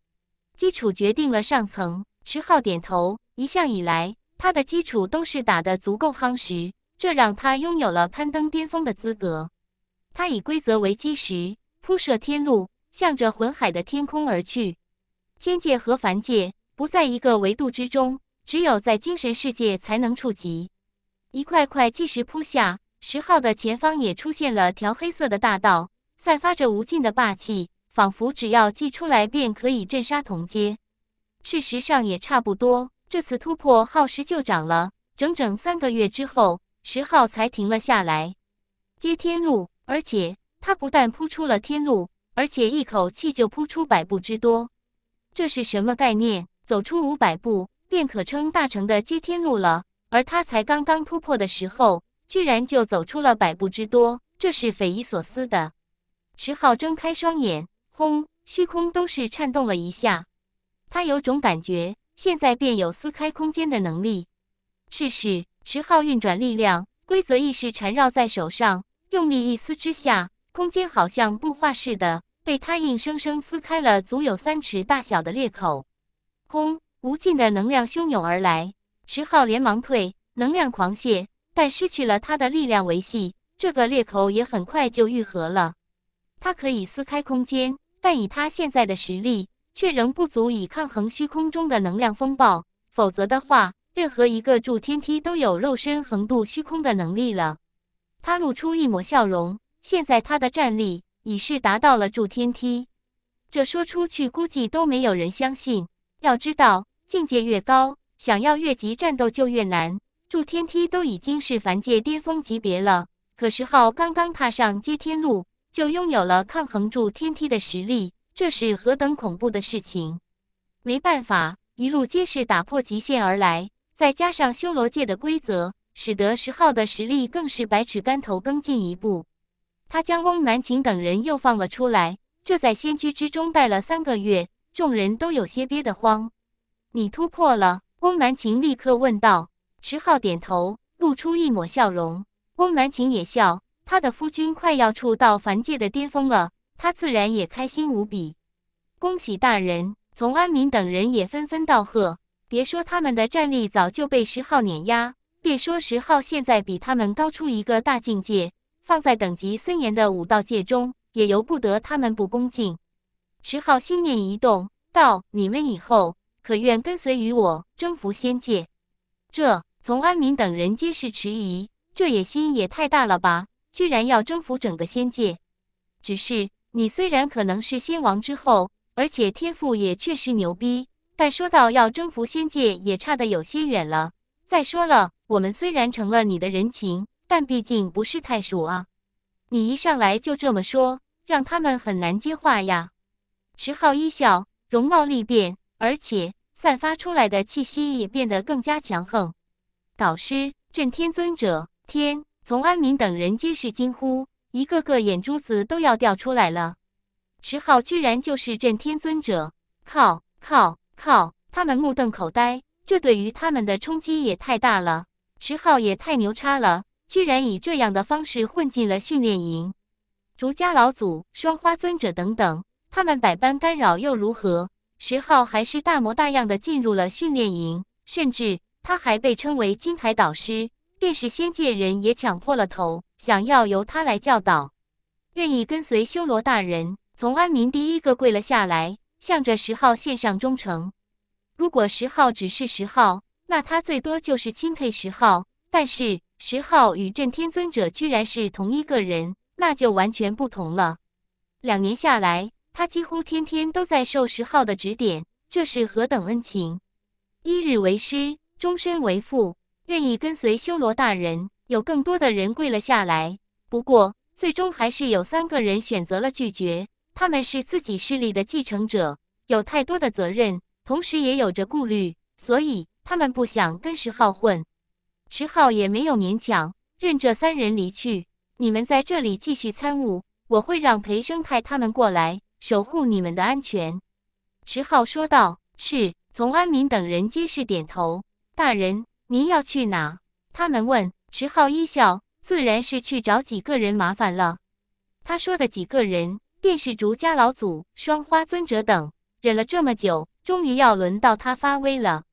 基础决定了上层。池浩点头，一向以来，他的基础都是打得足够夯实，这让他拥有了攀登巅峰的资格。他以规则为基石，铺设天路，向着魂海的天空而去。仙界和凡界不在一个维度之中，只有在精神世界才能触及。一块块基石铺下。十号的前方也出现了条黑色的大道，散发着无尽的霸气，仿佛只要祭出来便可以镇杀同阶。事实上也差不多，这次突破耗时就长了整整三个月之后，十号才停了下来，接天路。而且他不但铺出了天路，而且一口气就铺出百步之多。这是什么概念？走出五百步便可称大成的接天路了，而他才刚刚突破的时候。居然就走出了百步之多，这是匪夷所思的。池浩睁开双眼，轰，虚空都是颤动了一下。他有种感觉，现在便有撕开空间的能力。试试，池浩运转力量，规则意识缠绕在手上，用力一撕之下，空间好像布画似的，被他硬生生撕开了足有三尺大小的裂口。轰，无尽的能量汹涌而来，池浩连忙退，能量狂泻。但失去了他的力量维系，这个裂口也很快就愈合了。他可以撕开空间，但以他现在的实力，却仍不足以抗衡虚空中的能量风暴。否则的话，任何一个助天梯都有肉身横渡虚空的能力了。他露出一抹笑容，现在他的战力已是达到了助天梯，这说出去估计都没有人相信。要知道，境界越高，想要越级战斗就越难。筑天梯都已经是凡界巅峰级别了，可十号刚刚踏上接天路，就拥有了抗衡筑天梯的实力，这是何等恐怖的事情！没办法，一路皆是打破极限而来，再加上修罗界的规则，使得十号的实力更是百尺竿头更进一步。他将翁南晴等人又放了出来，这在仙居之中待了三个月，众人都有些憋得慌。你突破了？翁南晴立刻问道。石浩点头，露出一抹笑容。翁南晴也笑，他的夫君快要触到凡界的巅峰了，他自然也开心无比。恭喜大人！从安民等人也纷纷道贺。别说他们的战力早就被石浩碾压，别说石浩现在比他们高出一个大境界，放在等级森严的武道界中，也由不得他们不恭敬。石浩心念一动，道：“你们以后可愿跟随于我，征服仙界？”这。从安民等人皆是迟疑，这野心也太大了吧！居然要征服整个仙界。只是你虽然可能是仙王之后，而且天赋也确实牛逼，但说到要征服仙界，也差得有些远了。再说了，我们虽然成了你的人情，但毕竟不是太熟啊。你一上来就这么说，让他们很难接话呀。池浩一笑，容貌立变，而且散发出来的气息也变得更加强横。导师震天尊者，天从安民等人皆是惊呼，一个个眼珠子都要掉出来了。池浩居然就是震天尊者！靠靠靠！他们目瞪口呆，这对于他们的冲击也太大了。池浩也太牛叉了，居然以这样的方式混进了训练营。竹家老祖、双花尊者等等，他们百般干扰又如何？石浩还是大模大样的进入了训练营，甚至。他还被称为金牌导师，便是仙界人也抢破了头，想要由他来教导。愿意跟随修罗大人，从安民第一个跪了下来，向着十号献上忠诚。如果十号只是十号，那他最多就是钦佩十号；但是十号与震天尊者居然是同一个人，那就完全不同了。两年下来，他几乎天天都在受十号的指点，这是何等恩情！一日为师。终身为父，愿意跟随修罗大人。有更多的人跪了下来，不过最终还是有三个人选择了拒绝。他们是自己势力的继承者，有太多的责任，同时也有着顾虑，所以他们不想跟石浩混。石浩也没有勉强，任这三人离去。你们在这里继续参悟，我会让裴生派他们过来守护你们的安全。石浩说道：“是。”从安民等人皆是点头。大人，您要去哪？他们问。池浩一笑，自然是去找几个人麻烦了。他说的几个人，便是竹家老祖、双花尊者等。忍了这么久，终于要轮到他发威了。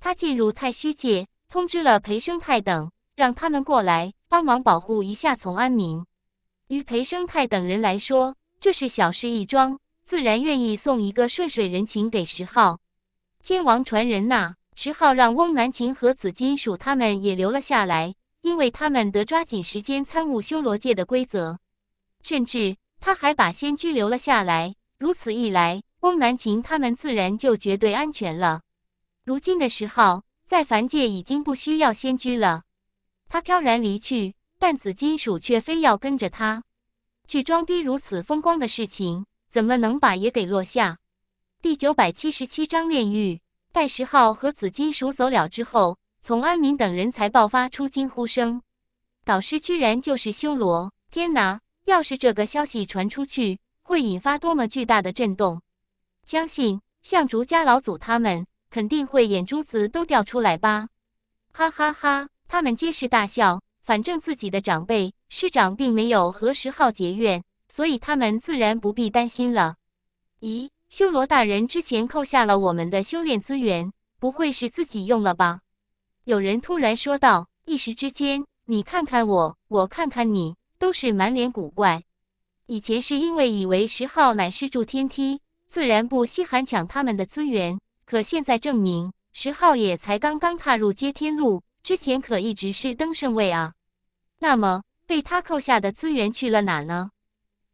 他进入太虚界，通知了裴生泰等，让他们过来帮忙保护一下从安民。于裴生泰等人来说，这是小事一桩，自然愿意送一个顺水人情给石浩。金王传人呐！石昊让翁南琴和紫金鼠他们也留了下来，因为他们得抓紧时间参悟修罗界的规则。甚至他还把仙居留了下来。如此一来，翁南琴他们自然就绝对安全了。如今的石昊在凡界已经不需要仙居了，他飘然离去，但紫金鼠却非要跟着他去装逼。如此风光的事情，怎么能把也给落下？第九百七十七章炼狱。戴石昊和紫金鼠走了之后，从安民等人才爆发出惊呼声：“导师居然就是修罗！天哪！要是这个消息传出去，会引发多么巨大的震动！相信象竹家老祖他们肯定会眼珠子都掉出来吧！”哈哈哈，他们皆是大笑。反正自己的长辈师长并没有和石昊结怨，所以他们自然不必担心了。咦？修罗大人之前扣下了我们的修炼资源，不会是自己用了吧？有人突然说道。一时之间，你看看我，我看看你，都是满脸古怪。以前是因为以为十号乃是住天梯，自然不稀罕抢他们的资源。可现在证明，十号也才刚刚踏入接天路，之前可一直是登圣位啊。那么被他扣下的资源去了哪呢？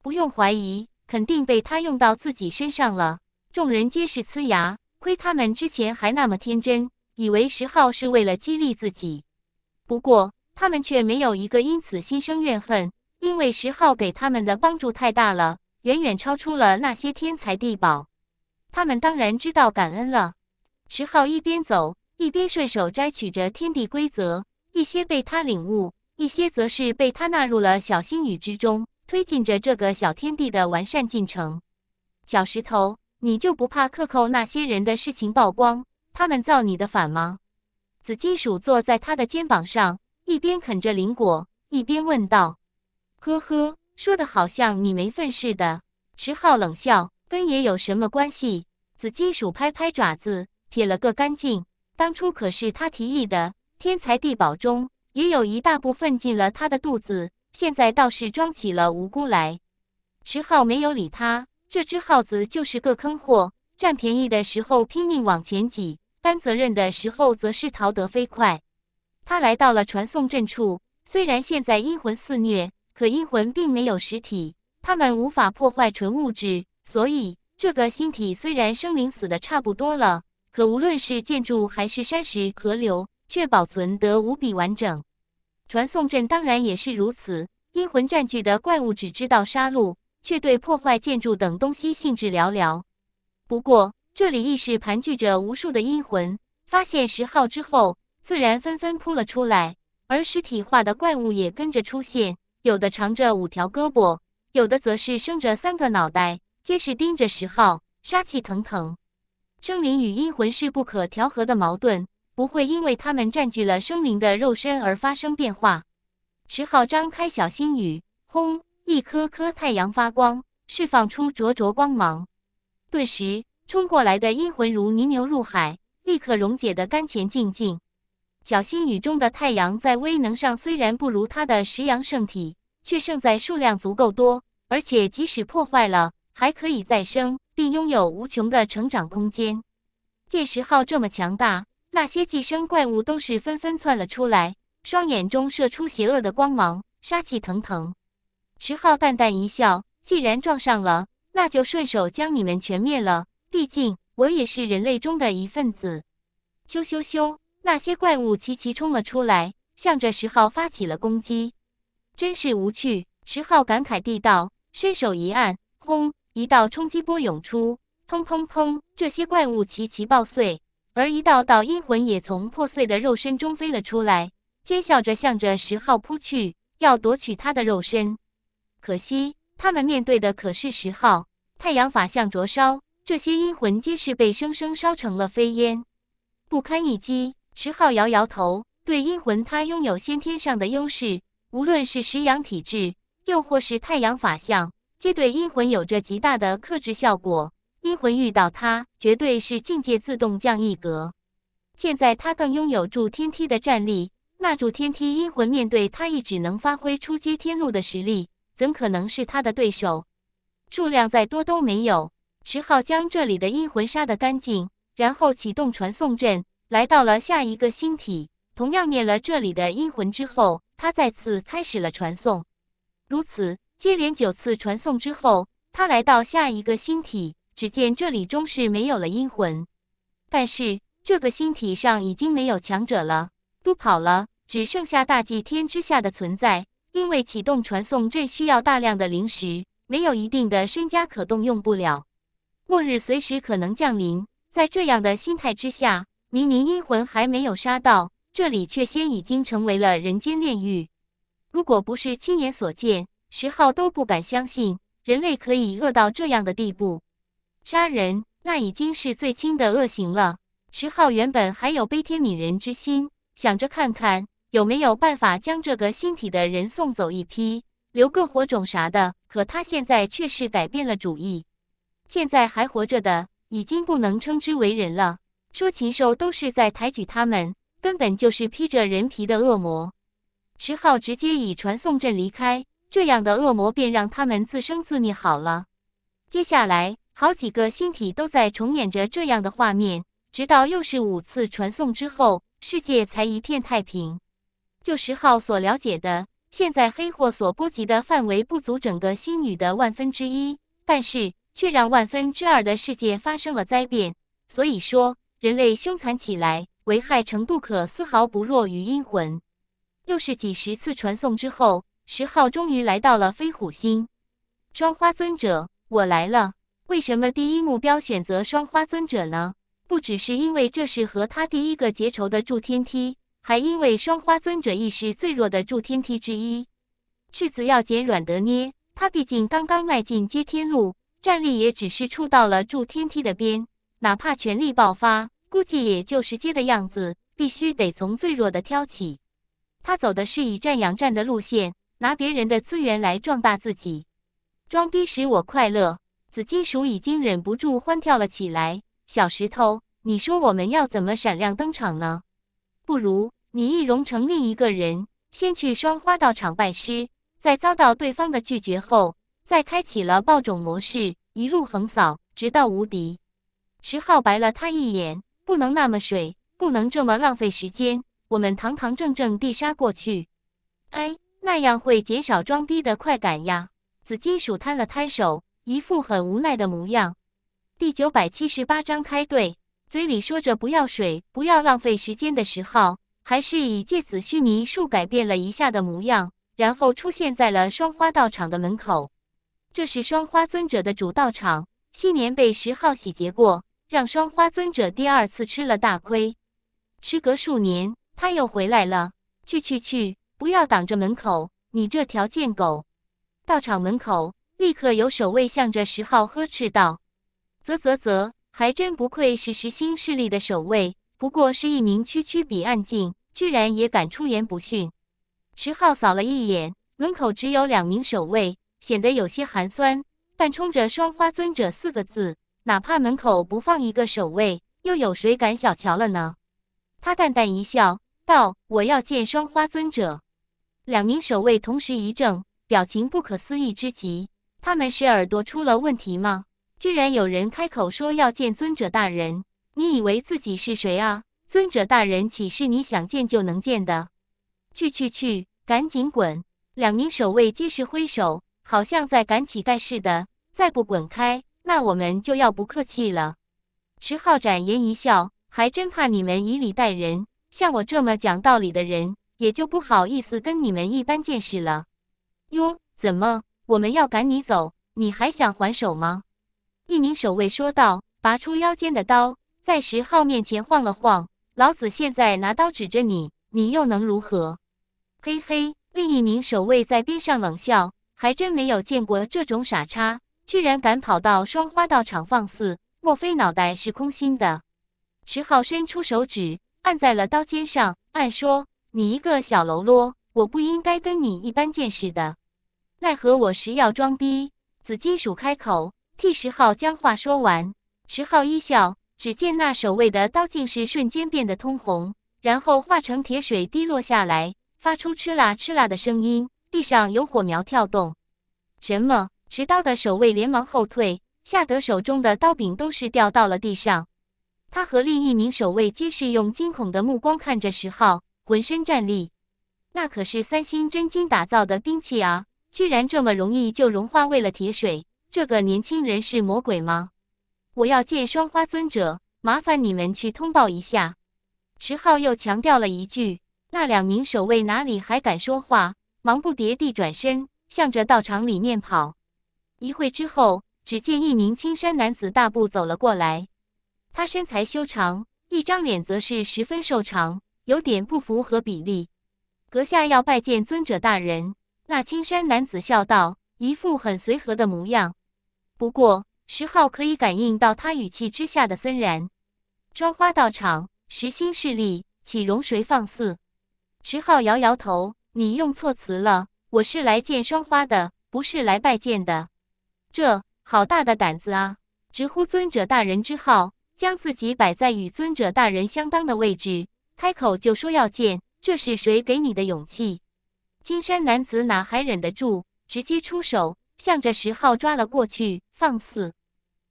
不用怀疑。肯定被他用到自己身上了。众人皆是呲牙，亏他们之前还那么天真，以为石浩是为了激励自己。不过他们却没有一个因此心生怨恨，因为石浩给他们的帮助太大了，远远超出了那些天才地宝。他们当然知道感恩了。石浩一边走，一边顺手摘取着天地规则，一些被他领悟，一些则是被他纳入了小星宇之中。推进着这个小天地的完善进程，小石头，你就不怕克扣那些人的事情曝光，他们造你的反吗？紫金属坐在他的肩膀上，一边啃着灵果，一边问道：“呵呵，说的好像你没份似的。”石浩冷笑：“跟也有什么关系？”紫金属拍拍爪子，撇了个干净。当初可是他提议的，天才地宝中也有一大部分进了他的肚子。现在倒是装起了无辜来，石浩没有理他。这只耗子就是个坑货，占便宜的时候拼命往前挤，担责任的时候则是逃得飞快。他来到了传送阵处。虽然现在阴魂肆虐，可阴魂并没有实体，他们无法破坏纯物质，所以这个星体虽然生灵死的差不多了，可无论是建筑还是山石、河流，却保存得无比完整。传送阵当然也是如此。阴魂占据的怪物只知道杀戮，却对破坏建筑等东西兴致寥寥。不过这里亦是盘踞着无数的阴魂，发现十号之后，自然纷纷扑了出来。而实体化的怪物也跟着出现，有的长着五条胳膊，有的则是生着三个脑袋，皆是盯着十号，杀气腾腾。生灵与阴魂是不可调和的矛盾。不会因为他们占据了生灵的肉身而发生变化。石昊张开小心羽，轰！一颗颗太阳发光，释放出灼灼光芒。顿时，冲过来的阴魂如泥牛入海，立刻溶解得干干净净。小心羽中的太阳在威能上虽然不如他的十阳圣体，却胜在数量足够多，而且即使破坏了，还可以再生，并拥有无穷的成长空间。借石昊这么强大。那些寄生怪物都是纷纷窜了出来，双眼中射出邪恶的光芒，杀气腾腾。石浩淡淡一笑：“既然撞上了，那就顺手将你们全灭了。毕竟我也是人类中的一份子。”咻咻咻！那些怪物齐齐冲了出来，向着石浩发起了攻击。真是无趣！石浩感慨地道，伸手一按，轰！一道冲击波涌出，砰砰砰！这些怪物齐齐爆碎。而一道道阴魂也从破碎的肉身中飞了出来，尖笑着向着石昊扑去，要夺取他的肉身。可惜他们面对的可是石昊。太阳法相灼烧，这些阴魂皆是被生生烧成了飞烟，不堪一击。石浩摇摇头，对阴魂他拥有先天上的优势，无论是石阳体质，又或是太阳法相，皆对阴魂有着极大的克制效果。阴魂遇到他，绝对是境界自动降一格。现在他更拥有助天梯的战力，那助天梯阴魂面对他，亦只能发挥出阶天路的实力，怎可能是他的对手？数量再多都没有，只好将这里的阴魂杀得干净，然后启动传送阵，来到了下一个星体。同样灭了这里的阴魂之后，他再次开始了传送。如此接连九次传送之后，他来到下一个星体。只见这里终是没有了阴魂，但是这个星体上已经没有强者了，都跑了，只剩下大祭天之下的存在。因为启动传送阵需要大量的灵石，没有一定的身家可动用不了。末日随时可能降临，在这样的心态之下，明明阴魂还没有杀到，这里却先已经成为了人间炼狱。如果不是亲眼所见，石浩都不敢相信人类可以恶到这样的地步。杀人，那已经是最轻的恶行了。迟浩原本还有悲天悯人之心，想着看看有没有办法将这个星体的人送走一批，留个火种啥的。可他现在却是改变了主意。现在还活着的，已经不能称之为人了。说禽兽都是在抬举他们，根本就是披着人皮的恶魔。迟浩直接以传送阵离开，这样的恶魔便让他们自生自灭好了。接下来。好几个星体都在重演着这样的画面，直到又是五次传送之后，世界才一片太平。就十号所了解的，现在黑货所波及的范围不足整个星宇的万分之一，但是却让万分之二的世界发生了灾变。所以说，人类凶残起来，危害程度可丝毫不弱于阴魂。又是几十次传送之后，十号终于来到了飞虎星。庄花尊者，我来了。为什么第一目标选择双花尊者呢？不只是因为这是和他第一个结仇的筑天梯，还因为双花尊者亦是最弱的筑天梯之一。赤子要捡软的捏，他毕竟刚刚迈进接天路，战力也只是触到了筑天梯的边，哪怕全力爆发，估计也就是接的样子。必须得从最弱的挑起。他走的是以战养战的路线，拿别人的资源来壮大自己，装逼使我快乐。紫金属已经忍不住欢跳了起来。小石头，你说我们要怎么闪亮登场呢？不如你易容成另一个人，先去双花道场拜师，在遭到对方的拒绝后，再开启了爆种模式，一路横扫，直到无敌。石浩白了他一眼：“不能那么水，不能这么浪费时间。我们堂堂正正地杀过去。”哎，那样会减少装逼的快感呀。紫金属摊了摊手。一副很无奈的模样。第九百七十八章开队，嘴里说着“不要水，不要浪费时间”的十号，还是以借此须弥术改变了一下的模样，然后出现在了双花道场的门口。这是双花尊者的主道场，昔年被十号洗劫过，让双花尊者第二次吃了大亏。时隔数年，他又回来了。去去去！不要挡着门口，你这条贱狗！道场门口。立刻有守卫向着石浩呵斥道：“啧啧啧，还真不愧是石心势力的守卫，不过是一名区区彼岸境，居然也敢出言不逊。”石浩扫了一眼门口，只有两名守卫，显得有些寒酸。但冲着双花尊者四个字，哪怕门口不放一个守卫，又有谁敢小瞧了呢？他淡淡一笑，道：“我要见双花尊者。”两名守卫同时一怔，表情不可思议之极。他们是耳朵出了问题吗？居然有人开口说要见尊者大人！你以为自己是谁啊？尊者大人岂是你想见就能见的？去去去，赶紧滚！两名守卫皆是挥手，好像在赶乞丐似的。再不滚开，那我们就要不客气了。池浩展颜一笑，还真怕你们以礼待人，像我这么讲道理的人，也就不好意思跟你们一般见识了。哟，怎么？我们要赶你走，你还想还手吗？”一名守卫说道，拔出腰间的刀，在石浩面前晃了晃，“老子现在拿刀指着你，你又能如何？”“嘿嘿。”另一名守卫在边上冷笑，“还真没有见过这种傻叉，居然敢跑到双花道场放肆，莫非脑袋是空心的？”石浩伸出手指按在了刀尖上，“暗说你一个小喽啰，我不应该跟你一般见识的。”奈何我时要装逼，紫金属开口替十号将话说完。十号一笑，只见那守卫的刀竟是瞬间变得通红，然后化成铁水滴落下来，发出哧啦哧啦的声音。地上有火苗跳动。什么？持刀的守卫连忙后退，吓得手中的刀柄都是掉到了地上。他和另一名守卫皆是用惊恐的目光看着十号，浑身战栗。那可是三星真金打造的兵器啊！居然这么容易就融化为了铁水，这个年轻人是魔鬼吗？我要见双花尊者，麻烦你们去通报一下。池浩又强调了一句。那两名守卫哪里还敢说话，忙不迭地转身向着道场里面跑。一会之后，只见一名青衫男子大步走了过来，他身材修长，一张脸则是十分瘦长，有点不符合比例。阁下要拜见尊者大人。那青山男子笑道，一副很随和的模样。不过，石浩可以感应到他语气之下的森然。霜花道场，实心势力，岂容谁放肆？石浩摇摇头：“你用错词了，我是来见双花的，不是来拜见的。这好大的胆子啊！直呼尊者大人之号，将自己摆在与尊者大人相当的位置，开口就说要见，这是谁给你的勇气？”金山男子哪还忍得住，直接出手，向着石浩抓了过去。放肆！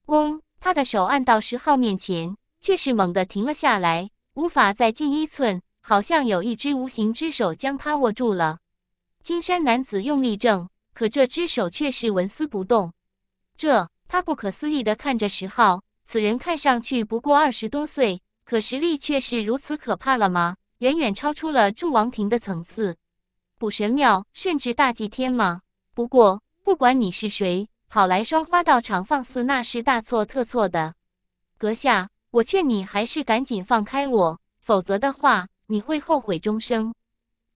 嗡，他的手按到石浩面前，却是猛地停了下来，无法再近一寸。好像有一只无形之手将他握住了。金山男子用力挣，可这只手却是纹丝不动。这，他不可思议的看着石浩。此人看上去不过二十多岁，可实力却是如此可怕了吗？远远超出了祝王庭的层次。古神庙，甚至大祭天吗？不过，不管你是谁，跑来双花道场放肆，那是大错特错的。阁下，我劝你还是赶紧放开我，否则的话，你会后悔终生。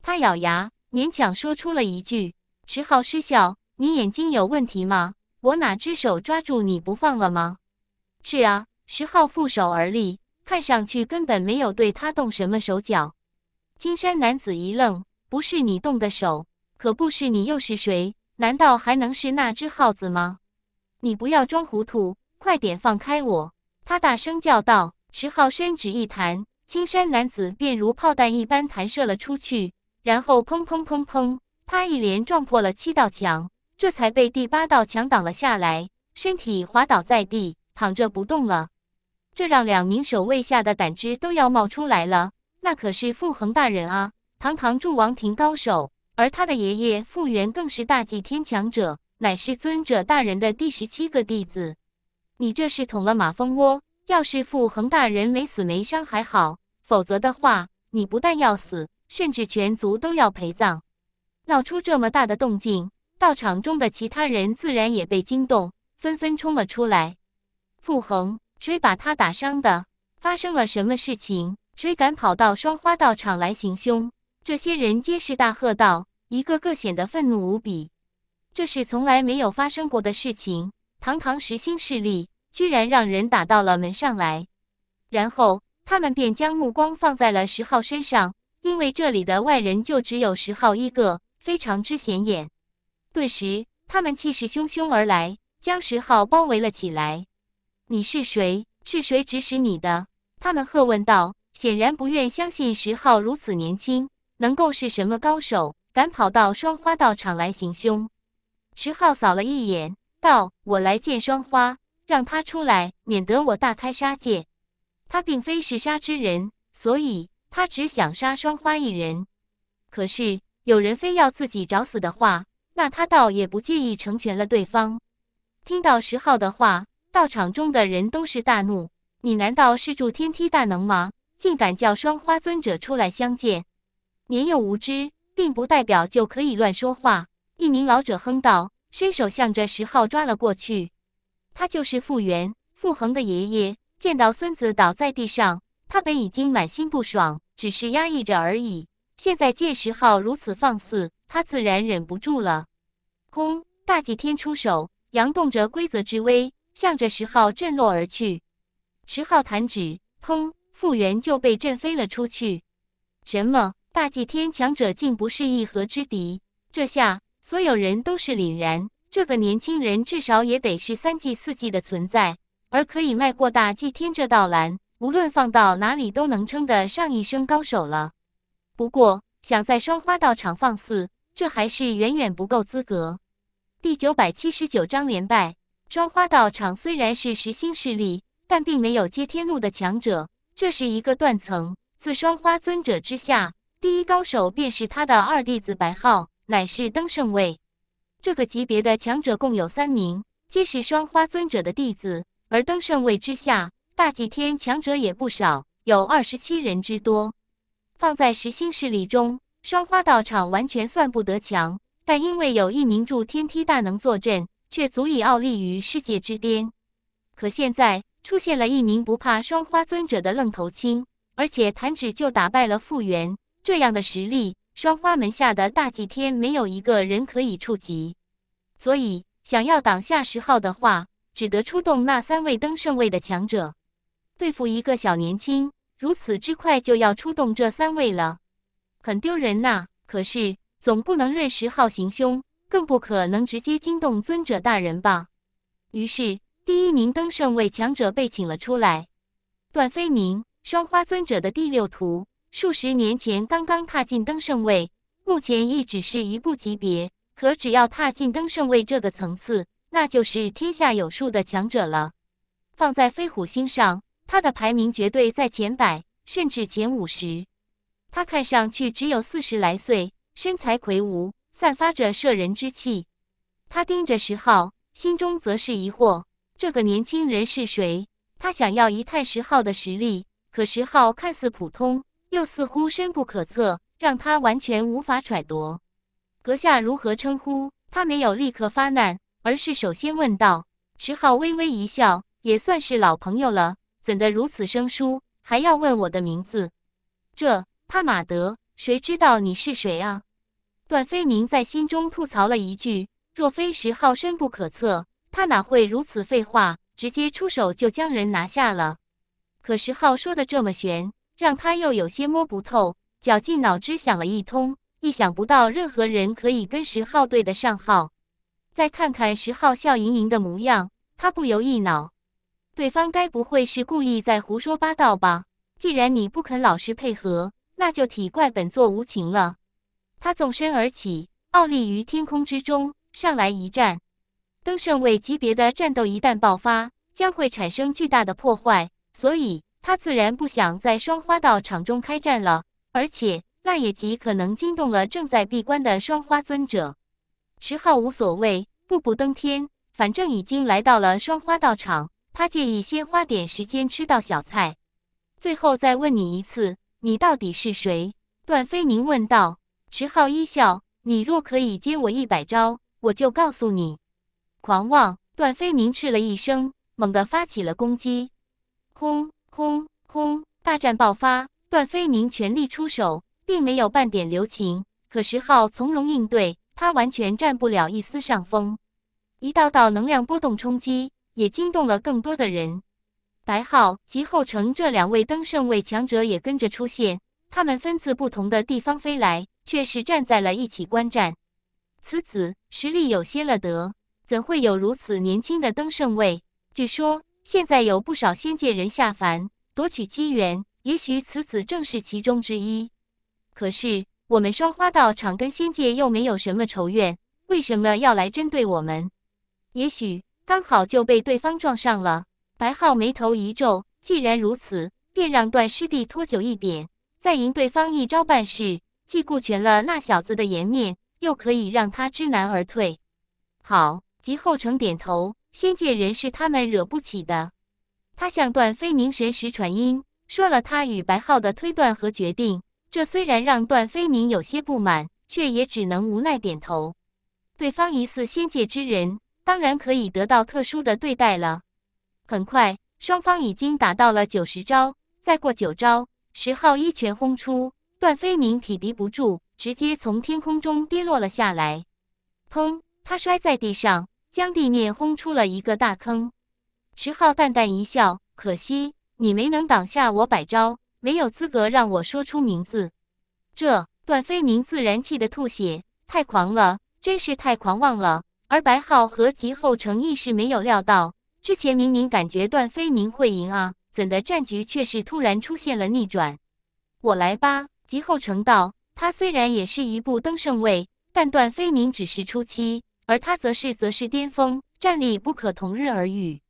他咬牙，勉强说出了一句：“十号失笑，你眼睛有问题吗？我哪只手抓住你不放了吗？”是啊，石号负手而立，看上去根本没有对他动什么手脚。金山男子一愣。不是你动的手，可不是你，又是谁？难道还能是那只耗子吗？你不要装糊涂，快点放开我！他大声叫道。石浩伸指一弹，青山男子便如炮弹一般弹射了出去。然后砰砰砰砰，他一连撞破了七道墙，这才被第八道墙挡了下来，身体滑倒在地，躺着不动了。这让两名守卫吓得胆汁都要冒出来了。那可是傅恒大人啊！堂堂祝王庭高手，而他的爷爷傅元更是大祭天强者，乃是尊者大人的第十七个弟子。你这是捅了马蜂窝！要是傅恒大人没死没伤还好，否则的话，你不但要死，甚至全族都要陪葬。闹出这么大的动静，道场中的其他人自然也被惊动，纷纷冲了出来。傅恒，谁把他打伤的？发生了什么事情？谁敢跑到双花道场来行凶？这些人皆是大喝道，一个个显得愤怒无比。这是从来没有发生过的事情，堂堂实心势力居然让人打到了门上来。然后他们便将目光放在了十号身上，因为这里的外人就只有十号一个，非常之显眼。顿时，他们气势汹汹而来，将十号包围了起来。“你是谁？是谁指使你的？”他们喝问道，显然不愿相信十号如此年轻。能够是什么高手，敢跑到双花道场来行凶？石浩扫了一眼，道：“我来见双花，让他出来，免得我大开杀戒。他并非是杀之人，所以他只想杀双花一人。可是有人非要自己找死的话，那他倒也不介意成全了对方。”听到石浩的话，道场中的人都是大怒：“你难道是助天梯大能吗？竟敢叫双花尊者出来相见！”年幼无知，并不代表就可以乱说话。一名老者哼道，伸手向着石昊抓了过去。他就是傅元、傅恒的爷爷。见到孙子倒在地上，他本已经满心不爽，只是压抑着而已。现在见石昊如此放肆，他自然忍不住了。轰！大祭天出手，扬动着规则之威，向着石昊震落而去。石昊弹指，砰！傅原就被震飞了出去。什么？大祭天强者竟不是一合之敌，这下所有人都是凛然。这个年轻人至少也得是三季四季的存在，而可以迈过大祭天这道栏，无论放到哪里都能称得上一声高手了。不过，想在双花道场放肆，这还是远远不够资格。第九百七十九章连败。双花道场虽然是实心势力，但并没有接天路的强者，这是一个断层，自双花尊者之下。第一高手便是他的二弟子白浩，乃是登圣位。这个级别的强者共有三名，皆是双花尊者的弟子。而登圣位之下，大祭天强者也不少，有二十七人之多。放在十星势力中，双花道场完全算不得强，但因为有一名助天梯大能坐镇，却足以傲立于世界之巅。可现在出现了一名不怕双花尊者的愣头青，而且弹指就打败了复原。这样的实力，双花门下的大祭天没有一个人可以触及。所以，想要挡下石昊的话，只得出动那三位登圣位的强者。对付一个小年轻，如此之快就要出动这三位了，很丢人呐。可是，总不能任石昊行凶，更不可能直接惊动尊者大人吧？于是，第一名登圣位强者被请了出来——段飞明，双花尊者的第六徒。数十年前，刚刚踏进登圣位，目前亦只是一步级别。可只要踏进登圣位这个层次，那就是天下有数的强者了。放在飞虎星上，他的排名绝对在前百，甚至前五十。他看上去只有四十来岁，身材魁梧，散发着摄人之气。他盯着石昊，心中则是疑惑：这个年轻人是谁？他想要一探石昊的实力，可石昊看似普通。又似乎深不可测，让他完全无法揣度。阁下如何称呼？他没有立刻发难，而是首先问道。石浩微微一笑，也算是老朋友了，怎得如此生疏，还要问我的名字？这他马德，谁知道你是谁啊？段飞明在心中吐槽了一句。若非石浩深不可测，他哪会如此废话，直接出手就将人拿下了？可石浩说的这么玄。让他又有些摸不透，绞尽脑汁想了一通，意想不到任何人可以跟十号对得上号。再看看十号笑盈盈的模样，他不由一恼：对方该不会是故意在胡说八道吧？既然你不肯老实配合，那就体怪本座无情了。他纵身而起，傲立于天空之中，上来一战。登圣位级别的战斗一旦爆发，将会产生巨大的破坏，所以。他自然不想在双花道场中开战了，而且那也极可能惊动了正在闭关的双花尊者。池浩无所谓，步步登天，反正已经来到了双花道场，他介意先花点时间吃到小菜。最后再问你一次，你到底是谁？段飞明问道。池浩一笑：“你若可以接我一百招，我就告诉你。”狂妄！段飞明嗤了一声，猛地发起了攻击。轰！轰轰！大战爆发，段飞明全力出手，并没有半点留情。可石浩从容应对，他完全占不了一丝上风。一道道能量波动冲击，也惊动了更多的人。白浩及后成这两位登圣位强者也跟着出现，他们分自不同的地方飞来，却是站在了一起观战。此子实力有些了得，怎会有如此年轻的登圣位？据说。现在有不少仙界人下凡夺取机缘，也许此子正是其中之一。可是我们双花道场跟仙界又没有什么仇怨，为什么要来针对我们？也许刚好就被对方撞上了。白浩眉头一皱，既然如此，便让段师弟拖久一点，再迎对方一招半式，既顾全了那小子的颜面，又可以让他知难而退。好，吉后成点头。仙界人是他们惹不起的。他向段飞明神识传音，说了他与白浩的推断和决定。这虽然让段飞明有些不满，却也只能无奈点头。对方疑似仙界之人，当然可以得到特殊的对待了。很快，双方已经打到了九十招，再过九招，十号一拳轰出，段飞明匹敌不住，直接从天空中跌落了下来。砰！他摔在地上。将地面轰出了一个大坑，迟浩淡淡一笑：“可惜你没能挡下我百招，没有资格让我说出名字。”这段飞明自然气得吐血，太狂了，真是太狂妄了。而白浩和吉后成亦是没有料到，之前明明感觉段飞明会赢啊，怎的战局却是突然出现了逆转？我来吧，吉后成道。他虽然也是一步登圣位，但段飞明只是初期。而他则是则是巅峰，战力不可同日而语。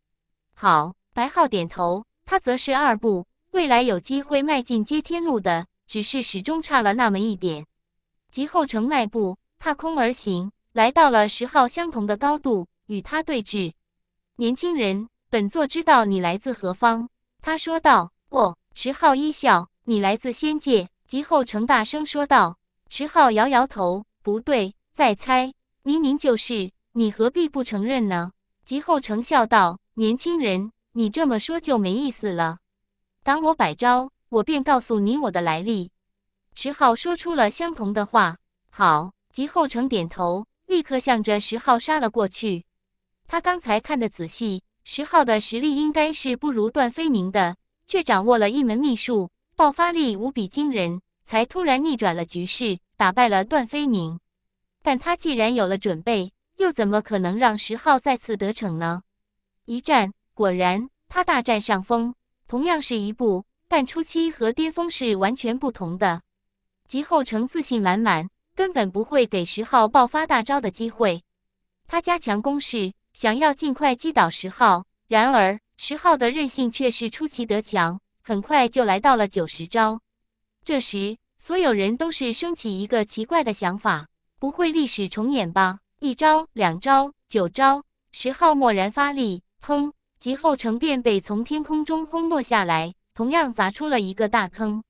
好，白浩点头，他则是二步，未来有机会迈进接天路的，只是始终差了那么一点。吉后程迈步，踏空而行，来到了十号相同的高度，与他对峙。年轻人，本座知道你来自何方？他说道。我，十号一笑，你来自仙界。吉后成大声说道。十号摇摇头，不对，再猜。明明就是你，何必不承认呢？吉后成笑道：“年轻人，你这么说就没意思了。挡我百招，我便告诉你我的来历。”石浩说出了相同的话。好，吉后成点头，立刻向着石浩杀了过去。他刚才看得仔细，石浩的实力应该是不如段飞明的，却掌握了一门秘术，爆发力无比惊人，才突然逆转了局势，打败了段飞明。但他既然有了准备，又怎么可能让十号再次得逞呢？一战果然他大占上风。同样是一步，但初期和巅峰是完全不同的。及后程自信满满，根本不会给十号爆发大招的机会。他加强攻势，想要尽快击倒十号。然而，十号的韧性却是出奇得强，很快就来到了九十招。这时，所有人都是升起一个奇怪的想法。不会历史重演吧？一招、两招、九招，石昊蓦然发力，砰！极后成便被从天空中轰落下来，同样砸出了一个大坑。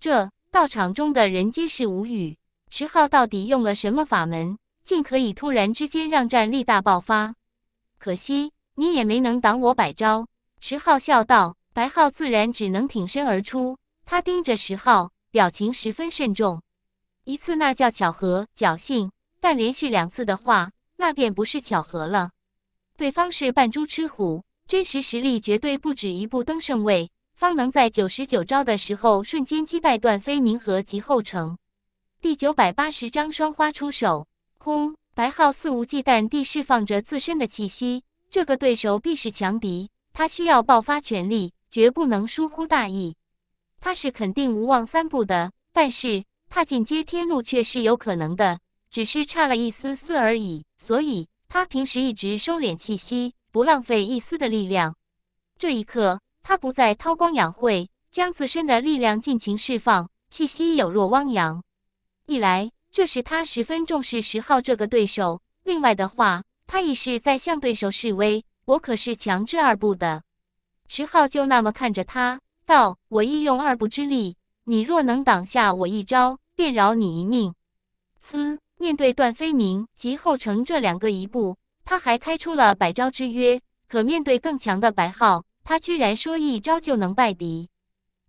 这道场中的人皆是无语。石昊到底用了什么法门，竟可以突然之间让战力大爆发？可惜你也没能挡我百招。石昊笑道：“白浩自然只能挺身而出。”他盯着石昊，表情十分慎重。一次那叫巧合侥幸，但连续两次的话，那便不是巧合了。对方是扮猪吃虎，真实实力绝对不止一步登圣位，方能在九十九招的时候瞬间击败段飞明和及后成。第九百八十章，双花出手，轰！白浩肆无忌惮地释放着自身的气息。这个对手必是强敌，他需要爆发全力，绝不能疏忽大意。他是肯定无望三步的，但是。踏进接天路却是有可能的，只是差了一丝丝而已。所以他平时一直收敛气息，不浪费一丝的力量。这一刻，他不再韬光养晦，将自身的力量尽情释放，气息有若汪洋。一来，这是他十分重视石昊这个对手；另外的话，他亦是在向对手示威：“我可是强制二步的。”石昊就那么看着他，道：“我亦用二步之力。”你若能挡下我一招，便饶你一命。嘶！面对段飞明及后成这两个一步，他还开出了百招之约。可面对更强的白浩，他居然说一招就能败敌。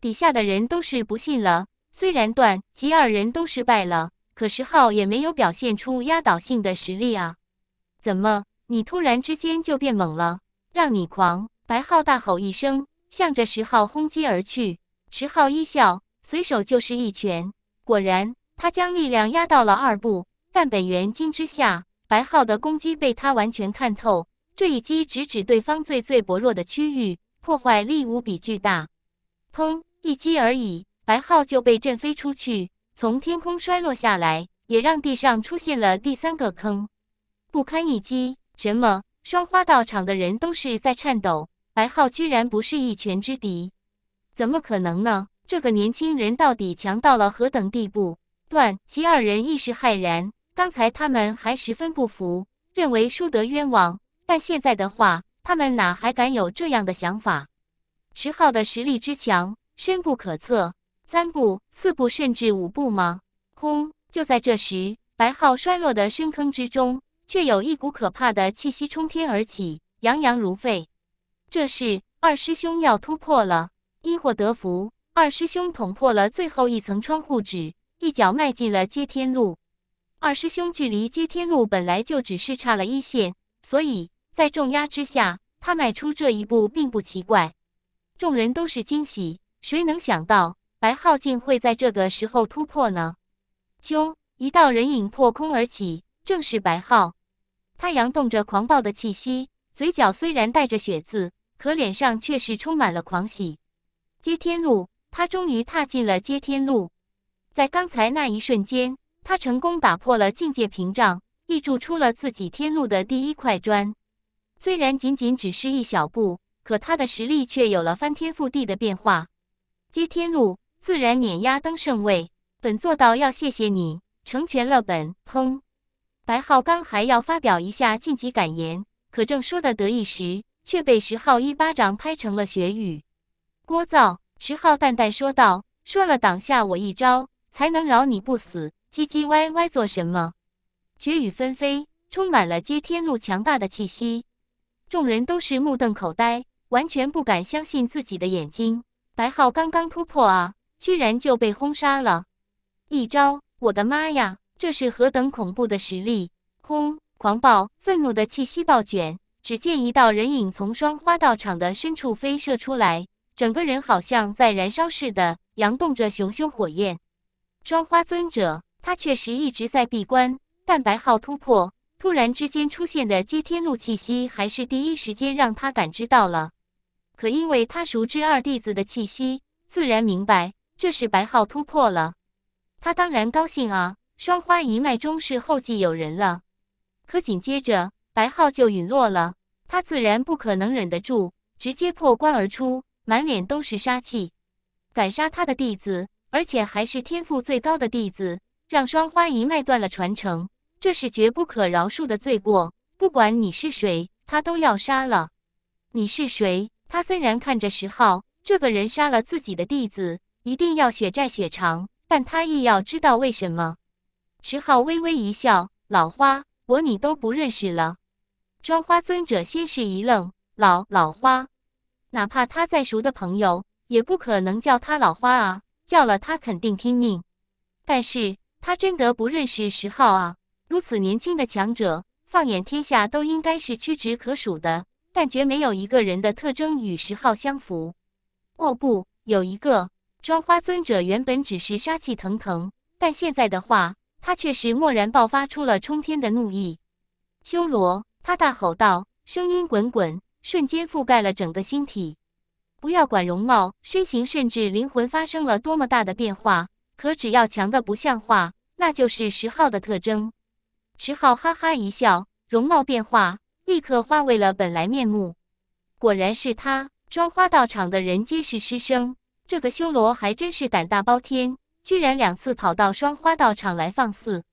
底下的人都是不信了。虽然段吉二人都失败了，可石浩也没有表现出压倒性的实力啊！怎么，你突然之间就变猛了？让你狂！白浩大吼一声，向着石浩轰击而去。石浩一笑。随手就是一拳，果然，他将力量压到了二步。但本源经之下，白浩的攻击被他完全看透。这一击直指对方最最薄弱的区域，破坏力无比巨大。砰！一击而已，白浩就被震飞出去，从天空摔落下来，也让地上出现了第三个坑。不堪一击，什么双花道场的人都是在颤抖。白浩居然不是一拳之敌？怎么可能呢？这个年轻人到底强到了何等地步？段其二人一时骇然。刚才他们还十分不服，认为输得冤枉，但现在的话，他们哪还敢有这样的想法？迟浩的实力之强，深不可测。三步、四步，甚至五步吗？轰！就在这时，白浩摔落的深坑之中，却有一股可怕的气息冲天而起，洋洋如沸。这是二师兄要突破了，因祸得福。二师兄捅破了最后一层窗户纸，一脚迈进了接天路。二师兄距离接天路本来就只是差了一线，所以在重压之下，他迈出这一步并不奇怪。众人都是惊喜，谁能想到白浩竟会在这个时候突破呢？秋一道人影破空而起，正是白浩。他扬动着狂暴的气息，嘴角虽然带着血渍，可脸上却是充满了狂喜。接天路。他终于踏进了接天路，在刚才那一瞬间，他成功打破了境界屏障，立筑出了自己天路的第一块砖。虽然仅仅只是一小步，可他的实力却有了翻天覆地的变化。接天路自然碾压登圣位，本座倒要谢谢你成全了本。砰！白浩刚还要发表一下晋级感言，可正说的得意时，却被石浩一巴掌拍成了血雨。聒噪。石浩淡淡说道：“说了挡下我一招，才能饶你不死。唧唧歪歪做什么？”绝雨纷飞，充满了接天路强大的气息。众人都是目瞪口呆，完全不敢相信自己的眼睛。白浩刚刚突破啊，居然就被轰杀了一招！我的妈呀，这是何等恐怖的实力！轰！狂暴愤怒的气息暴卷，只见一道人影从双花道场的深处飞射出来。整个人好像在燃烧似的，扬动着熊熊火焰。双花尊者，他确实一直在闭关，但白浩突破，突然之间出现的接天路气息，还是第一时间让他感知到了。可因为他熟知二弟子的气息，自然明白这是白浩突破了。他当然高兴啊，双花一脉中是后继有人了。可紧接着白浩就陨落了，他自然不可能忍得住，直接破关而出。满脸都是杀气，敢杀他的弟子，而且还是天赋最高的弟子，让双花一脉断了传承，这是绝不可饶恕的罪过。不管你是谁，他都要杀了。你是谁？他虽然看着石浩这个人杀了自己的弟子，一定要血债血偿，但他亦要知道为什么。石浩微微一笑：“老花，我你都不认识了。”双花尊者先是一愣：“老老花。”哪怕他再熟的朋友，也不可能叫他老花啊！叫了他肯定拼命。但是他真的不认识石昊啊！如此年轻的强者，放眼天下都应该是屈指可数的，但绝没有一个人的特征与石昊相符。哦不，有一个！庄花尊者原本只是杀气腾腾，但现在的话，他却是蓦然爆发出了冲天的怒意。修罗，他大吼道，声音滚滚。瞬间覆盖了整个星体，不要管容貌、身形，甚至灵魂发生了多么大的变化，可只要强的不像话，那就是十号的特征。十号哈哈一笑，容貌变化立刻化为了本来面目。果然是他，装花道场的人皆是师生。这个修罗还真是胆大包天，居然两次跑到双花道场来放肆。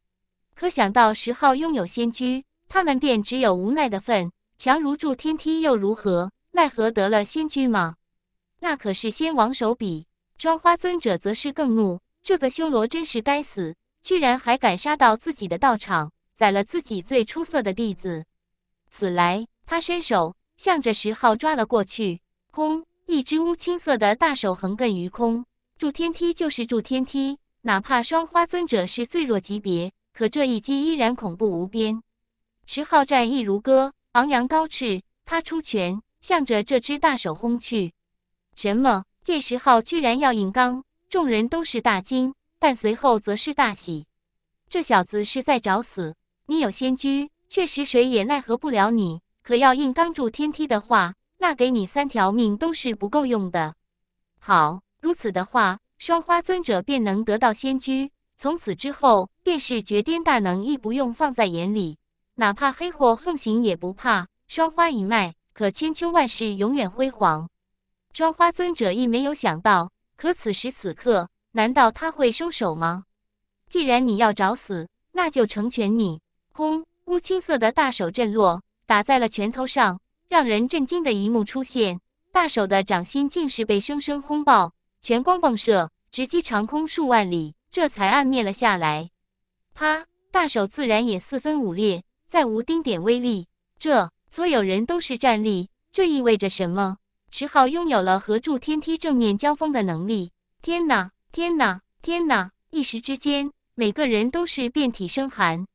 可想到十号拥有仙居，他们便只有无奈的份。强如筑天梯又如何？奈何得了仙君吗？那可是仙王手笔。双花尊者则是更怒，这个修罗真是该死，居然还敢杀到自己的道场，宰了自己最出色的弟子。此来，他伸手向着石号抓了过去，轰！一只乌青色的大手横亘于空。筑天梯就是筑天梯，哪怕双花尊者是最弱级别，可这一击依然恐怖无边。十号战意如歌。昂扬高翅，他出拳，向着这只大手轰去。什么？届石号居然要硬刚！众人都是大惊，但随后则是大喜。这小子是在找死！你有仙居，确实谁也奈何不了你。可要硬刚住天梯的话，那给你三条命都是不够用的。好，如此的话，双花尊者便能得到仙居，从此之后，便是绝巅大能亦不用放在眼里。哪怕黑货横行也不怕，双花一脉可千秋万世永远辉煌。双花尊者亦没有想到，可此时此刻，难道他会收手吗？既然你要找死，那就成全你。轰！乌青色的大手震落，打在了拳头上，让人震惊的一幕出现：大手的掌心竟是被生生轰爆，拳光迸射，直击长空数万里，这才暗灭了下来。啪！大手自然也四分五裂。再无丁点威力，这所有人都是战力，这意味着什么？池浩拥有了和铸天梯正面交锋的能力！天哪，天哪，天哪！一时之间，每个人都是遍体生寒。